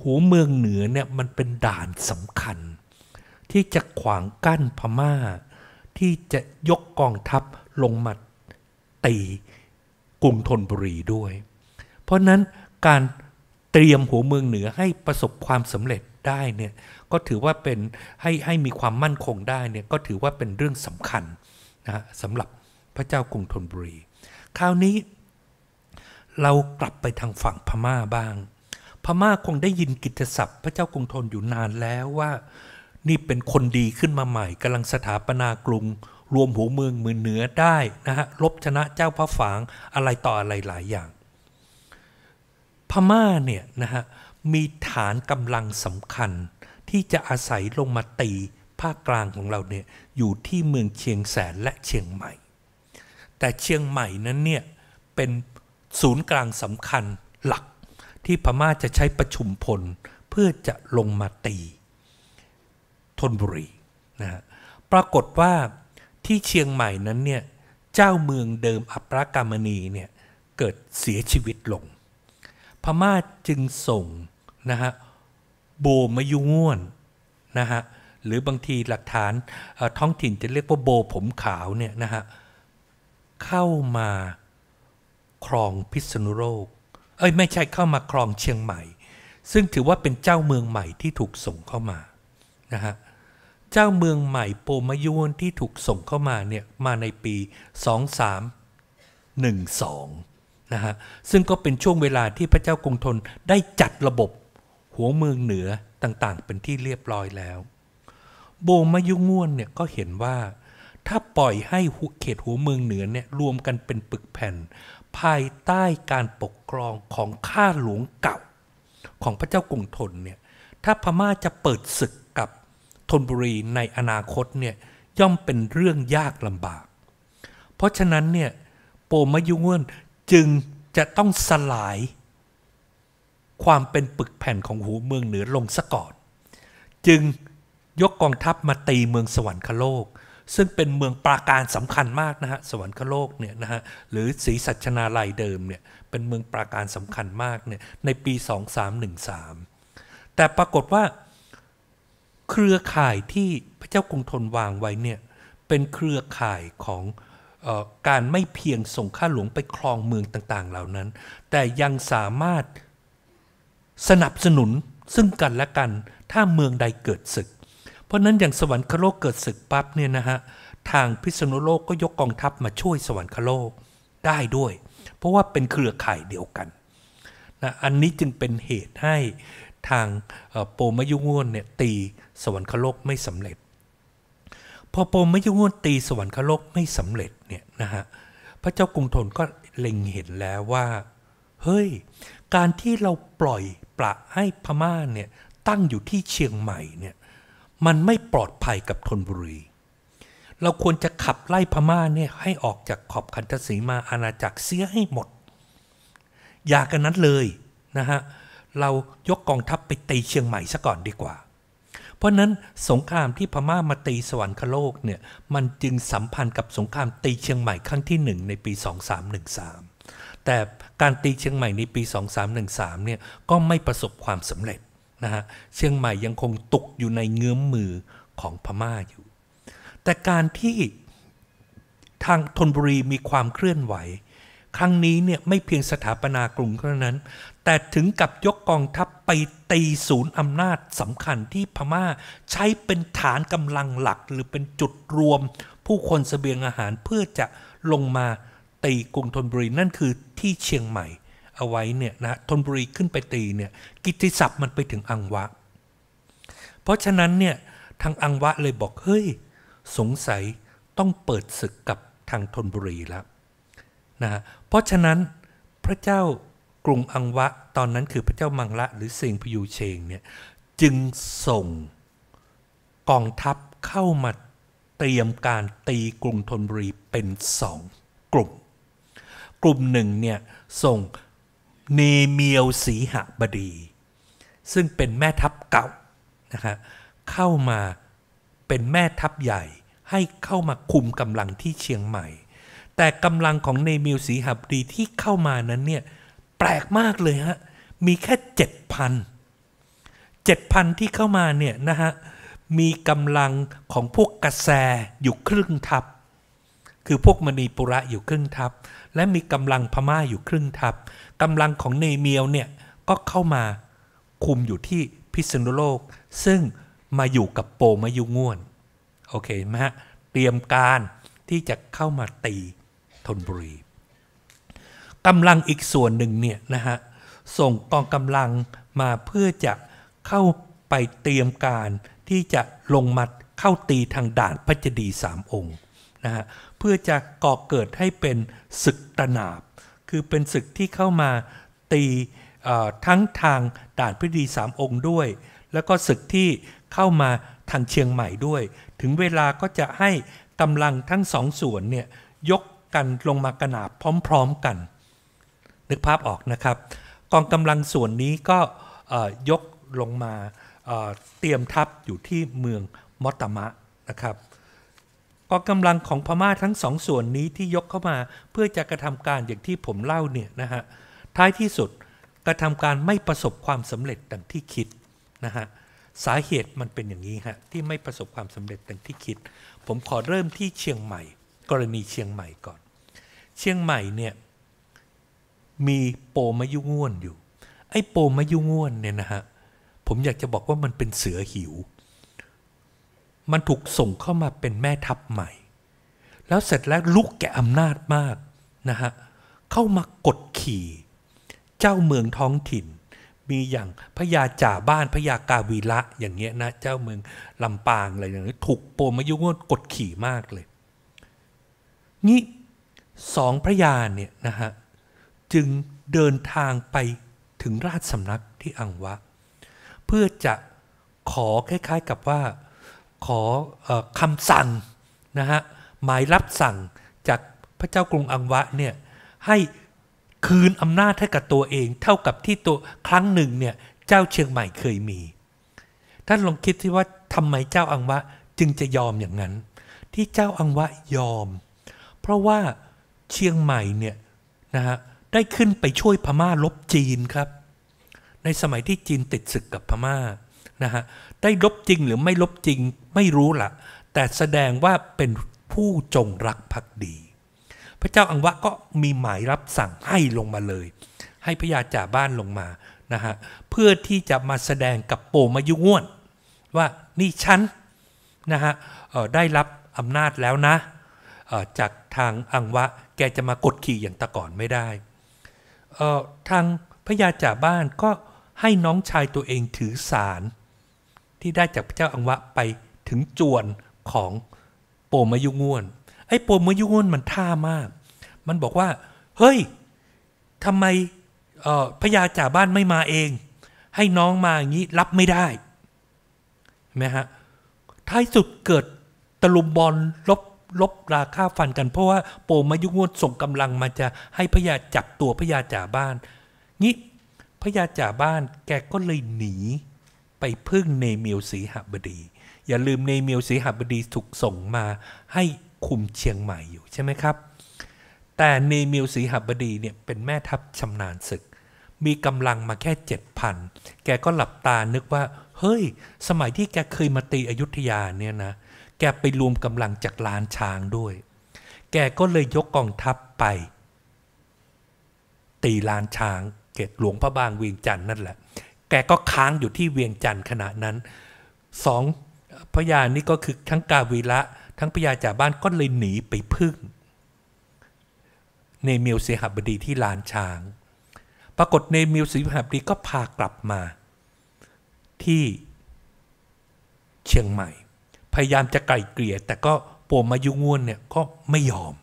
Speaker 4: หูเมืองเหนือเนี่ยมันเป็นด่านสำคัญ ที่จะขวางกั้นพมา่า ที่จะยกกองทัพลงมาตีกรุงธนบุรีด้วย เพราะนั้นการเตรียมหัวเมืองเหนือให้ประสบความสำเร็จได้เนี่ยก็ถือว่าเป็นให้ให้มีความมั่นคงได้เนี่ยก็ถือว่าเป็นเรื่องสำคัญนะสำหรับพระเจ้ากรุงธนบุรี คราวนี้เรากลับไปทางฝั่งพม่าบ้าง พม่าคงได้ยินกิตติศัพท์พระเจ้ากรุงธนอยู่นานแล้วว่า นี่เป็นคนดีขึ้นมาใหม่กำลังสถาปนากรุงรวมหัวเมืองมือเหนือได้นะฮะลบชนะเจ้าพระฝางอะไรต่ออะไรหลายอย่าง พม่าเนี่ยนะฮะมีฐานกำลังสำคัญที่จะอาศัยลงมาตีภาคกลางของเราเนี่ยอยู่ที่เมืองเชียงแสนและเชียงใหม่ แต่เชียงใหม่นั้นเนี่ยเป็นศูนย์กลางสำคัญหลักที่พม่าจะใช้ประชุม พล เพื่อจะลงมาตีธนบุรีนะ ฮะ ปรากฏว่าที่เชียงใหม่นั้น เนี่ย เจ้าเมืองเดิม อัปรากามณีเนี่ย เกิดเสียชีวิตลงพม่าจึงส่ง นะฮะโบมยุง่วน นะฮะ หรือบางทีหลักฐานท้องถิ่นจะเรียกว่าโบผมขาวเนี่ยนะฮะเข้ามาครองพิษณุโลกเอ้ยไม่ใช่เข้ามาครองเชียงใหม่ ซึ่งถือว่าเป็นเจ้าเมืองใหม่ที่ถูกส่งเข้ามา นะฮะ เจ้าเมืองใหม่โปมยวนที่ถูกส่งเข้ามาเนี่ยมาในปี 2312 นะฮะ ซึ่งก็เป็นช่วงเวลาที่พระเจ้ากรุงธนได้จัดระบบหัวเมืองเหนือต่างๆ เป็นที่เรียบร้อยแล้ว โบมายุง่วนเนี่ยก็เห็นว่าถ้าปล่อยให้เขตหัวเมืองเหนือเนี่ยรวมกันเป็นปึกแผ่นภายใต้การปกครองของข้าหลวงเก่าของพระเจ้ากรุงธนเนี่ยถ้าพม่าจะเปิดศึกกับธนบุรีในอนาคตเนี่ยย่อมเป็นเรื่องยากลำบาก เพราะฉะนั้นเนี่ยโปมยุงเวนจึงจะต้องสลาย ความเป็นปึกแผ่นของหูเมืองเหนือลงซะก่อน จึงยกกองทัพมาตีเมืองสวรรคโลกซึ่งเป็นเมืองปราการสำคัญมากนะฮะสวรรคโลกเนี่ยนะฮะหรือศรีสัชนาลัยเดิมเนี่ยเป็นเมืองปราการสำคัญมากเนี่ยในปี 2313 แต่ปรากฏว่าเครือข่ายที่พระเจ้ากรุงธนวางไว้เนี่ยเป็นเครือข่ายของออการไม่เพียงส่งข้าหลวง ไปครองเมืองต่างๆเหล่านั้น แต่ยังสามารถสนับสนุนซึ่งกันและกันถ้าเมืองใดเกิดศึกพราะนั้น อย่างสวรรคโลกเกิดศึกปั๊บเนี่ยนะฮะทางพิษณุโลกก็ยกกองทัพมาช่วยสวรรคโลกได้ด้วย เพราะว่าเป็นเครือข่ายเดียวกันนะอันนี้จึงเป็นเหตุให้ทางโปมยุงวนเนี่ยตีสวรรคโลกไม่สำเร็จ พอโปมยุงวนตีสวรรคโลกไม่สำเร็จเนี่ยนะฮะพระเจ้ากรุงทนก็เล็งเห็นแล้วว่าเฮ้ย การที่เราปล่อยปละให้พม่าเนี่ยตั้งอยู่ที่เชียงใหม่เนี่ยมัน ไม่ปลอดภัยกับทนบุรี เราควรจะขับไล่พม่า เนี่ย ให้ออกจากขอบคันทศีมาอาณาจักรเสีย ให้หมด อย่ากันนั้นเลย นะ ฮะ เรายกกองทัพไปตีเชียงใหม่ ซะ ก่อนดีกว่า เพราะนั้นสงครามที่พม่า มาตีสวรรคโลก เนี่ย มันจึงสัมพันธ์กับสงครามตีเชียงใหม่ครั้งที่หนึ่งในปี 2313 แต่การตีเชียงใหม่ในปี 2313เนี่ยก็ไม่ประสบความสำเร็จนะฮะเชียงใหม่ยังคงตกอยู่ในเงื้อมมือของพม่าอยู่ แต่การที่ทางธนบุรีมีความเคลื่อนไหว ครั้งนี้เนี่ย ไม่เพียงสถาปนากรุงเท่านั้น แต่ถึงกับยกกองทัพไปตีศูนย์อำนาจสำคัญที่พม่าใช้เป็นฐานกำลังหลักหรือเป็นจุดรวมผู้คนสเสบียงอาหารเพื่อจะลงมาตีกรุงธนบุรีนั่นคือที่เชียงใหม่เอาไว้เนี่ยนะธนบุรีขึ้นไปตีเนี่ยกิตติศัพท์มันไปถึงอังวะ เพราะฉะนั้นเนี่ยทางอังวะเลยบอกเฮ้ยสงสัยต้องเปิดศึกกับทางธนบุรีแล้วนะเพราะฉะนั้นพระเจ้ากรุงอังวะ ตอนนั้นคือพระเจ้ามังละ หรือเซิงพยูเชงเนี่ยจึงส่งกองทัพเข้ามาเตรียมการตีกรุงธนบุรีเป็นสองกลุ่ม กลุ่มหนึ่งเนี่ยส่งเนเมียวสีหบดีซึ่งเป็นแม่ทัพเก่า นะ ฮะ เข้ามาเป็นแม่ทัพใหญ่ให้เข้ามาคุมกำลังที่เชียงใหม่ แต่กำลังของเนมิวสีหับ ดีที่เข้ามานั้นเนี่ยแปลกมากเลยฮะมีแค่7,000 7,000ที่เข้ามาเนี่ยนะฮะ มีกำลังของพวกกระแสอยู่ ครึ่งทัพ คือพวกมณีปุระอยู่ครึ่งทัพ และมีกำลังพม่าอยู่ครึ่งทัพกำลังของเนเมียวเนี่ยก็เข้ามาคุม อยู่ที่พิษณุโลก ซึ่งมาอยู่กับโปมายุง่วนโอเคไหมฮะเตรียมการที่จะเข้ามาตีธนบุรีกำลังอีกส่วนหนึ่งเนี่ยนะฮะส่งกองกำลังมาเพื่อจะเข้าไปเตรียมการที่จะลงมัดเข้าตีทางด่านพระเจดีสามองค์นะฮะเพื่อจะก่อเกิดให้เป็นศึกตนาบ คือเป็นศึกที่เข้ามาตีทั้งทางด่านพฤดีสามองค์ด้วย แล้วก็ศึกที่เข้ามาทางเชียงใหม่ด้วย ถึงเวลาก็จะให้กำลังทั้งสองส่วน เนี่ย ยกกันลงมากระนาบพร้อมๆกัน นึกภาพออกนะครับ กองกำลังส่วนนี้ก็ยกลงมาเตรียมทัพอยู่ที่เมืองมอตมะนะครับ กองกำลังของพม่าทั้งสองส่วนนี้ที่ยกเข้ามาเพื่อจะกระทำการอย่างที่ผมเล่าเนี่ยนะฮะ ท้ายที่สุดกระทำการไม่ประสบความสำเร็จดังที่คิดนะฮะสาเหตุมันเป็นอย่างนี้ฮะที่ไม่ประสบความสำเร็จดังที่คิด ผมขอเริ่มที่เชียงใหม่ กรณีเชียงใหม่ก่อน เชียงใหม่เนี่ยมีโปมายุง่วนอยู่ ไอ้โปมายุง่วนเนี่ยนะฮะผมอยากจะบอกว่ามันเป็นเสือหิว มันถูกส่งเข้ามาเป็นแม่ทัพใหม่ แล้วเสร็จแล้วลุกแก่อำนาจมากนะฮะเข้ามากดขี่เจ้าเมืองท้องถิ่นมีอย่างพระยาจ่าบ้านพระยากาวีละอย่างเงี้ยนะเจ้าเมืองลำปางอะไรอย่างนี้ถูกโปมายุงกดขี่มากเลยนี่สองพระยาเนี่ยนะฮะจึงเดินทางไปถึงราชสำนักที่อังวะ เพื่อจะขอคล้ายๆ กับว่าขออคำสั่งนะฮะหมายรับสั่งจากพระเจ้ากรุงอังวะเนี่ยให้คืนอำนาจให้กับตัวเอง เท่ากับที่ตัวครั้งหนึ่งเนี่ยเจ้าเชียงใหม่เคยมี ท่านลองคิดที่ว่าทำไมเจ้าอังวะจึงจะยอมอย่างนั้น ที่เจ้าอังวะยอม เพราะว่าเชียงใหม่เนี่ยนะฮะได้ขึ้นไปช่วยพม่าลบจีนครับ ในสมัยที่จีนติดศึกกับพม่านะฮะได้ลบจริงหรือไม่ลบจริงไม่รู้ละ่ะ แต่แสดงว่าเป็นผู้จงรักภักดีพระเจ้าอังวะก็มีหมายรับสั่งให้ลงมาเลย ให้พระยาจ่าบ้านลงมานะฮะเพื่อที่จะมาแสดงกับโปมายุง่วนว่านี่ฉันนะฮะได้รับอำนาจแล้วนะจากทางอังวะแกจะมากดขี่อย่างตะก่อนไม่ได้ ทางพระยาจ่าบ้านก็ให้น้องชายตัวเองถือสาร ที่ได้จากพระเจ้าอังวะไปถึงจวนของโปมายุง่วนไอ้ปมยุงนมันท่ามาก มันบอกว่า เฮ้ยทำไมพญาจ่าบ้านไม่ มาเอง ให้น้องมาอย่างนี้รับไม่ได้เห็นไหมฮะท้ายสุดเกิดตลุมบอลลบลบราค่าฟันกัน เพราะว่าโปมายุงวนส่ง กำลังมาจะให้พญาจับ ตัวพญาจ่าบ้านงี้พญาจ่าบ้าน แก ก็เลยหนีไป พึ่งเนเมียวสีหบดี อย่าลืมเนเมียวสีหบดีถูกส่งมาให้คุมเชียงใหม่อยู่ใช่ไหมครับ แต่เนมิลสีหบดีเนี่ย เป็นแม่ทัพชำนาญศึก มีกำลังมาแค่เจ็ดพัน แกก็หลับตานึกว่าเฮ้ย สมัยที่แกเคยมาตีอยุธยาเนี่ยนะ แก ไปรวมกำลังจากลานช้างด้วย แกก็เลยยกกองทัพไป ตีลานช้างเกตหลวงพระบางเวียงจันทร์นั่นแหละแกก็ค้างอยู่ที่เวียงจันทร์ขณะนั้นสองพญานี่ก็คือทั้งกาวีละทั้งพญาจ่าบ้านก็เลยหนีไปพึ่งเนมิลเสหบดีที่ลานช้าง ปรากฏเนมิลเสหบดีก็พากลับมา ที่เชียงใหม่ พยายามจะไกล่เกลี่ยแต่ก็ปวมายุงวนเนี่ยก็ไม่ยอม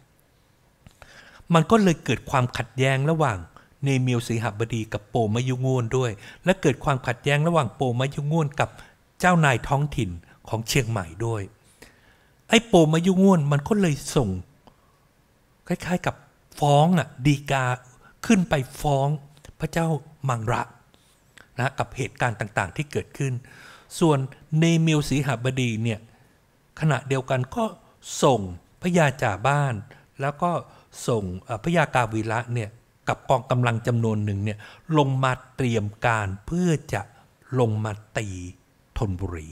Speaker 4: มันก็เลยเกิดความขัดแย้งระหว่างเนมิลสีหบดีกับโปมายุงวนด้วย และเกิดความขัดแย้งระหว่างโปมายุงวนกับเจ้านายท้องถิ่นของเชียงใหม่ด้วยไอ้โปมอายุง่วนมันก็เลยส่ง คล้ายๆกับฟ้องอ่ะ ดีกาขึ้นไปฟ้องพระเจ้า มังระนะ กับเหตุการณ์ต่างๆที่เกิดขึ้น ส่วนเนมิลสีหบดี เนี่ย ขณะเดียวกันก็ส่งพระยาจ่าบ้านแล้วก็ส่งพระยากาวีระเนี่ย กับกองกำลังจำนวนหนึ่งเนี่ย ลงมาเตรียมการเพื่อจะลงมาตีธนบุรี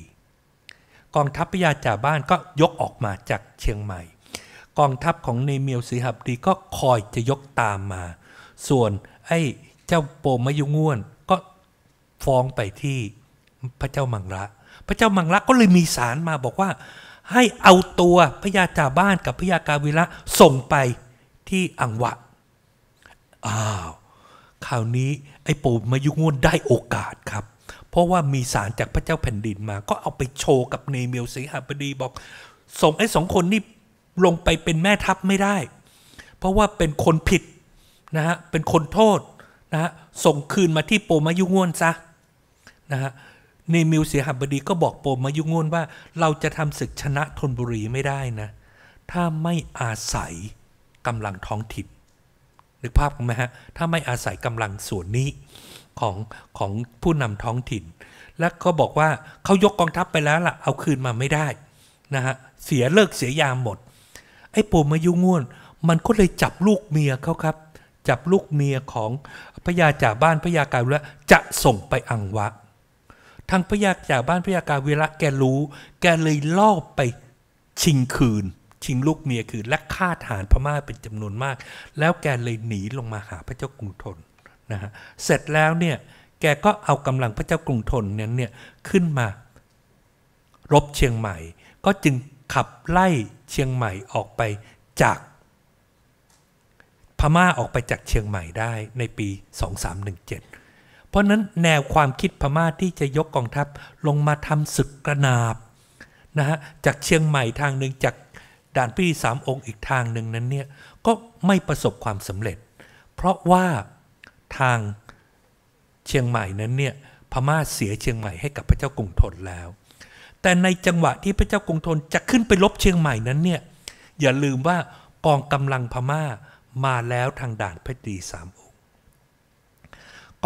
Speaker 4: กองทัพพญาจ่าบ้านก็ยกออกมาจากเชียงใหม่ กองทัพของในเมียวสีหับดีก็คอยจะยกตามมา ส่วนไอ้เจ้าโปมายุง่วนก็ฟ้องไปที่พระเจ้ามังระพระเจ้ามังระก็เลยมีสารมาบอกว่าให้เอาตัวพญาจ่าบ้านกับพญากาวิระส่งไปที่อังวะอ้าวคราวนี้ไอ้ปู่มายุงวนได้โอกาสครับราะว่ามีสารจากพระเจ้าแผ่นดินมาก็เอาไปโชว์กับเนเมียวสีหบดีบอก ส่งไอ้สองคนนี่ลงไปเป็นแม่ทัพไม่ได้ เพราะว่าเป็นคนผิดนะฮะ เป็นคนโทษนะฮะส่งคืนมาที่โปมายุง่วนซะนะฮะเนมิวเสียหบดีก็บอกโปมายุง่วนว่าเราจะทำศึกชนะทนบุรีไม่ได้นะ ถ้าไม่อาศัยกำลังท้องถิ่นนึกภาพกันไหมฮะถ้าไม่อาศัยกำลังส่วนนี้ของ ของผู้นำท้องถิ่น และก็บอกว่าเขายกกองทัพไปแล้วล่ะ เอาคืนมาไม่ได้ นะฮะ เสียเลิกเสียยามหมดไอ้ป่มายุง่วน มันก็เลยจับลูกเมียเขาครับ จับลูกเมียของพระยาจ่าบ้านพระยากาวิระจะส่งไปอังวะ ทางพระยาจ่าบ้านพระยากาวิระแกรู้แกเลยลอบไปชิงคืน ชิงลูกเมียคืนและฆ่าทหารพม่าเป็นจำนวนมาก แล้วแกเลยหนีลงมาหาพระเจ้ากรุงธนนะฮะเสร็จแล้วเนี่ย แกก็เอากำลังพระเจ้ากรุงทนเนี่ยเนี่ยขึ้นมารบเชียงใหม่ ก็จึงขับไล่เชียงใหม่ออกไปจาก พม่าออกไปจากเชียงใหม่ได้ในปี 2317 เพราะนั้นแนวความคิดพม่าที่จะยกกองทัพลงมาทำศึกกระนาบนะฮะจากเชียงใหม่ทางหนึ่งจากด่านพี่สามองค์อีกทางหนึ่งนั้นเนี่ย ก็ไม่ประสบความสำเร็จ เพราะว่าทางเชียงใหม่นั้นเนี่ยพม่าเสียเชียงใหม่ให้กับพระเจ้ากรุงธนแล้ว แต่ในจังหวะที่พระเจ้ากรุงธนจะขึ้นไปลบเชียงใหม่นั้นเนี่ยอย่าลืมว่ากองกำลังพม่ามาแล้วทางด่านพระตรีสามองค์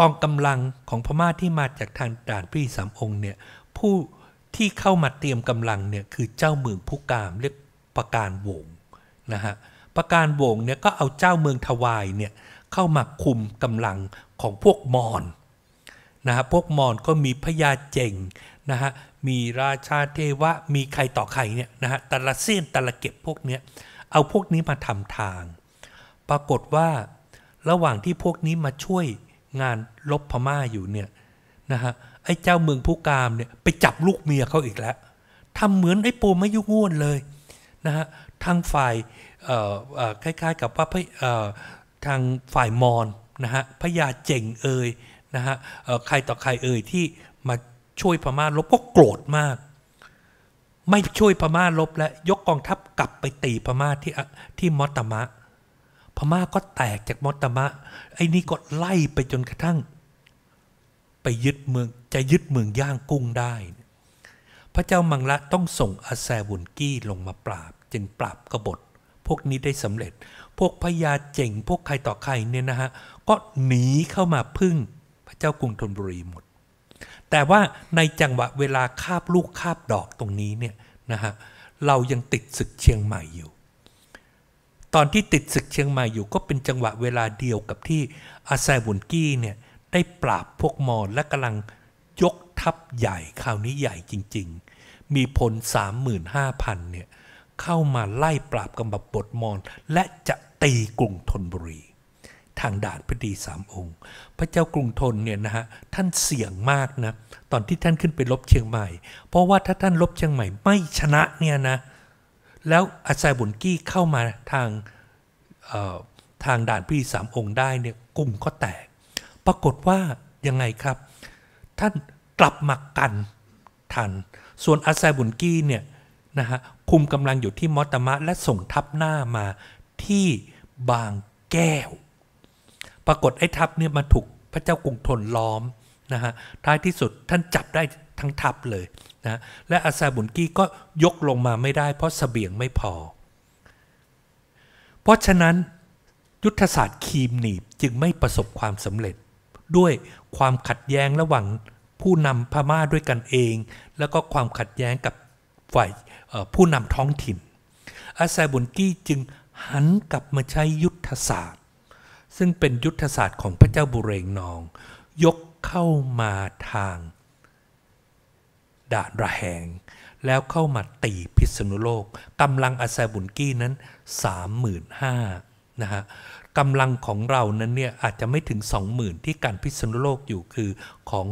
Speaker 4: กองกำลังของพม่าที่มาจากทางด่านพระตรีสามองค์เนี่ยผู้ที่เข้ามาเตรียมกำลังเนี่ยคือเจ้าเมืองผู้กามเรียกประการวงนะฮะประการวงเนี่ยก็เอาเจ้าเมืองทวายเนี่ยเข้ามาคุมกำลังของพวกมอญนะฮะ พวกมอญก็มีพญาเจงนะฮะ มีราชาเทวะ มีใครต่อใครเนี่ยนะฮะตะละเซียนตะละเก็บพวกเนี้ย เอาพวกนี้มาทำทาง ปรากฏว่าระหว่างที่พวกนี้มาช่วยงานลบพม่าอยู่เนี่ยนะฮะ ไอ้เจ้าเมืองผู้กามเนี่ยไปจับลูกเมียเขาอีกแล้วทำเหมือนไอ้ปูไม่ยุ่งุ่นเลยนะฮะทางฝ่ายคล้ายๆกับว่าพทางฝ่ายมอนนะฮะพญาเจ๋งเอ่ยนะฮะใครต่อใครเอ่ยที่มาช่วยพม่าลบก็โกรธมาก ไม่ช่วยพม่าลบ และยกกองทัพกลับไปตีพม่าที่ที่มอตมะพม่าก็แตกจากมอตมะไอ้นี่ก็ไล่ไปจนกระทั่ง ไปยึดเมืองจะยึดเมืองย่างกุ้งได้ พระเจ้ามังละต้องส่งอาแซวุนกี้ลงมาปราบจึงปราบกบฏ พวกนี้ได้สำเร็จวกพญาเจ๋งพวกใครต่อใครเนี่ยนะ ฮะ ก็หนีเข้ามาพึ่งพระเจ้ากรุงธนบุรี หมด แต่ว่าในจังหวะเวลาคาบลูกคาบดอกตรงนี้เนี่ยนะฮะเรายังติดศึกเชียงใหม่อยู่ ตอนที่ติดศึกเชียงใหม่อยู่ก็เป็นจังหวะเวลาเดียวกับที่อาไซบุนกี้เนี่ยได้ปราบพวกมอญและกำลังยกทัพใหญ่คราวนี้ใหญ่จริง ๆ มีพล35,000เนี่ยเข้ามาไล่ปราบกำบับบทมอญและจะตีกรุงธนบุรี ทางดาดพระดีสามองค์ พระเจ้ากรุงธนเนี่ยนะฮะท่านเสี่ยงมากนะตอนที่ท่านขึ้นไปลบเชียงใหม่ เพราะว่าถ้าท่านลบเชียงใหม่ ไม่ชนะเนี่ยนะแล้วอาซาบุนกี้เข้ามาทางทางด่านพี่สามองค์ได้เนี่ยกรุงก็แตก ปรากฏว่ายังไงครับท่านกลับมากันทันส่วนอาซาบุนกี้เนี่ยนะฮะคุมกำลังอยู่ที่มอตมะและส่งทัพหน้ามาที่บางแก้ว ปรากฏไอ้ ทัพเนี่ย มาถูกพระเจ้ากรุงทนล้อม นะฮะ ท้ายที่สุดท่านจับได้ทั้งทัพเลย นะ และอาซาบุนกี้ก็ยกลงมาไม่ได้ เพราะสเสบียงไม่พอ เพราะฉะนั้นยุทธศาสตร์คีมหนีบ จึงไม่ประสบความสำเร็จด้วยความขัดแย้งระหว่างผู้นำพม่าด้วยกันเอง แล้วก็ความขัดแย้งกับฝ่ายผู้นำท้องถิ่นอาซาบุนกี้จึงหันกลับมาใช้ยุทธศาสตร์ ซึ่งเป็นยุทธศาสตร์ของพระเจ้าบุเรงนอง ยกเข้ามาทาง ด่านระแหง แล้วเข้ามาตีพิษณุโลกกำลัง อาซยบุนกี้นั้น35,000นะฮะกำลังของเรานั้นเนี่ยอาจจะไม่ถึง20,000ที่การพิษณุโลกอยู่คือของ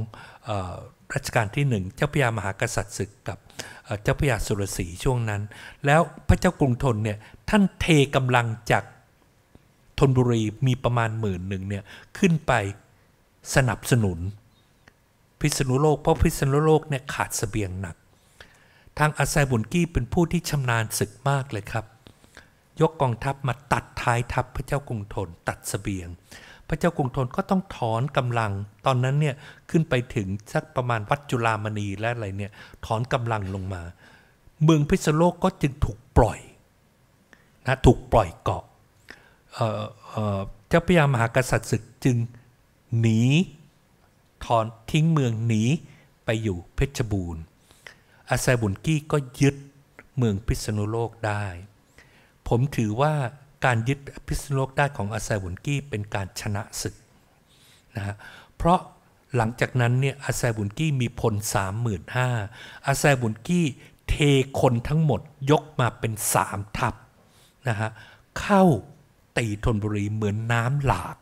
Speaker 4: ออรัชกาลที่หนึ่งเจ้าพญามหากษัตริย์ศึกกับเจ้าพญาสุรสีช่วงนั้น แล้วพระเจ้ากรุงธนเนี่ยท่านเท กำลังจากธนบุรีมีประมาณหมื่นหนึ่งเนี่ยขึ้นไปสนับสนุน พิษณุโลกเพราะพิษณุโลกเนี่ยขาดสเสบียงหนัก ทางอาไซบุนกี้เป็นผู้ที่ชำนาญศึกมากเลยครับ ยกกองทัพมาตัด ท้าย ทัพพระเจ้ากรุงทนตัดสเสบียง พระเจ้ากรุงทนก็ต้องถอนกำลัง ตอนนั้นเนี่ยขึ้นไปถึงสักประมาณวัดจุลามณีและอะไรเนี่ยถอนกำลังลงมา เมืองพิษณุโลกก็จึงถูกปล่อยนะถูกปล่อยเกาะ เจ้าพระยามหากษัตริย์ศึกจึงหนีถอนทิ้งเมืองหนีไปอยู่เพชรบูรณ์อาศัยบุญกี้ก็ยึดเมืองพิษณุโลกได้ ผมถือว่าการยึดพิษณุโลกได้ของอาศัยบุญกี้เป็นการชนะศึกนะเพราะหลังจากนั้นเนี่ยอาศัยบุญกี้มีพล35,000อาศัยบุญกี้เทคนทั้งหมดยกมาเป็นสามทัพนะฮะเข้าตีทนบุรีเหมือนน้ำหลาก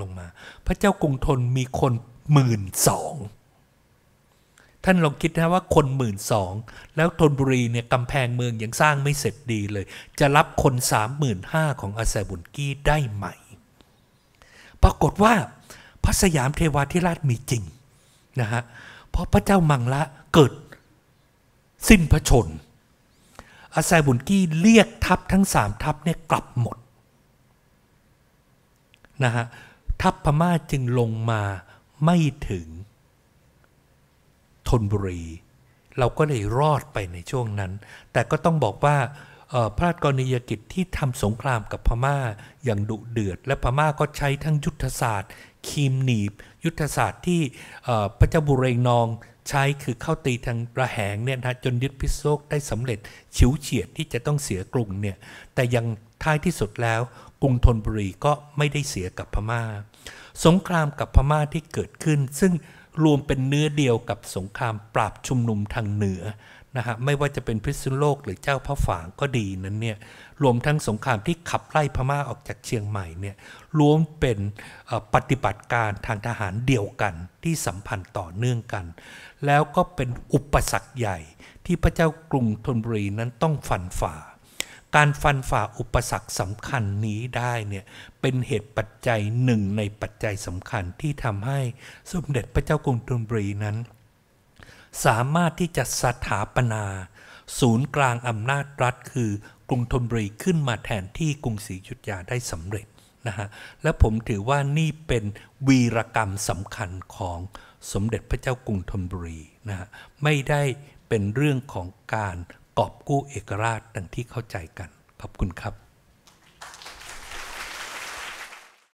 Speaker 4: ลงมาพระเจ้ากรุงทนมีคนหมื่นสองท่านลองคิดนะว่าคนหมื่นสองแล้วทนบุรีเนี่ยกำแพงเมืองยังสร้างไม่เสร็จดีเลยจะรับคนสามหมื่นห้าของอาเซบุนกี้ได้ไหมปรากฏว่าพระสยามเทวาธิราชมีจริงนะฮะเพราะพระเจ้ามังละเกิดสิ้นพระชนซาไซบุนกี้เรียกทัพทั้งสามทัพเนี่ยกลับหมดนะฮะทัพพม่าจึงลงมาไม่ถึงธนบุรี เราก็เลยรอดไปในช่วงนั้น แต่ก็ต้องบอกว่าพระราชกรณียกิจที่ทำสงครามกับพม่าอย่างดุเดือด และพม่าก็ใช้ทั้งยุทธศาสตร์ คีมหนีบ ยุทธศาสตร์ที่พระเจ้าบุเรงนองใช้คือเข้าตีทางระแหงเนี่ยนะจนยึดพิษโซกได้สำเร็จฉิวเฉียดที่จะต้องเสียกรุงเนี่ยแต่ยังท้ายที่สุดแล้วกรุงธนบุรีก็ไม่ได้เสียกับพมา่า สงครามกับพม่าที่เกิดขึ้น ซึ่งรวมเป็นเนื้อเดียวกับสงครามปราบชุมนุมทางเหนือนะฮะไม่ว่าจะเป็นพิษณุโลกหรือเจ้าพระฝางก็ดีนั้นเนี่ยรวมทั้งสงครามที่ขับไล่พม่าออกจากเชียงใหม่เนี่ยรวมเป็นปฏิบัติการทางทหารเดียวกันที่สัมพันธ์ต่อเนื่องกันแล้วก็เป็นอุปสรรคใหญ่ที่พระเจ้ากรุงธนบุรีนั้นต้องฟันฝ่า การฟันฝ่าอุปสรรคสำคัญนี้ได้เนี่ย เป็นเหตุปัจจัยหนึ่งในปัจจัยสำคัญที่ทำให้สมเด็จพระเจ้ากรุงธนบุรีนั้น สามารถที่จะสถาปนา ศูนย์กลางอำนาจรัฐคือกรุงธนบุรีขึ้นมาแทนที่กรุงศรีอยุธยาได้สำเร็จนะฮะและผมถือว่านี่เป็นวีรกรรมสำคัญของสมเด็จพระเจ้ากรุงธนบุรีนะฮะไม่ได้เป็นเรื่องของการกอบกู้เอก
Speaker 2: ราชดังที่เข้าใจกัน ขอบคุณครับ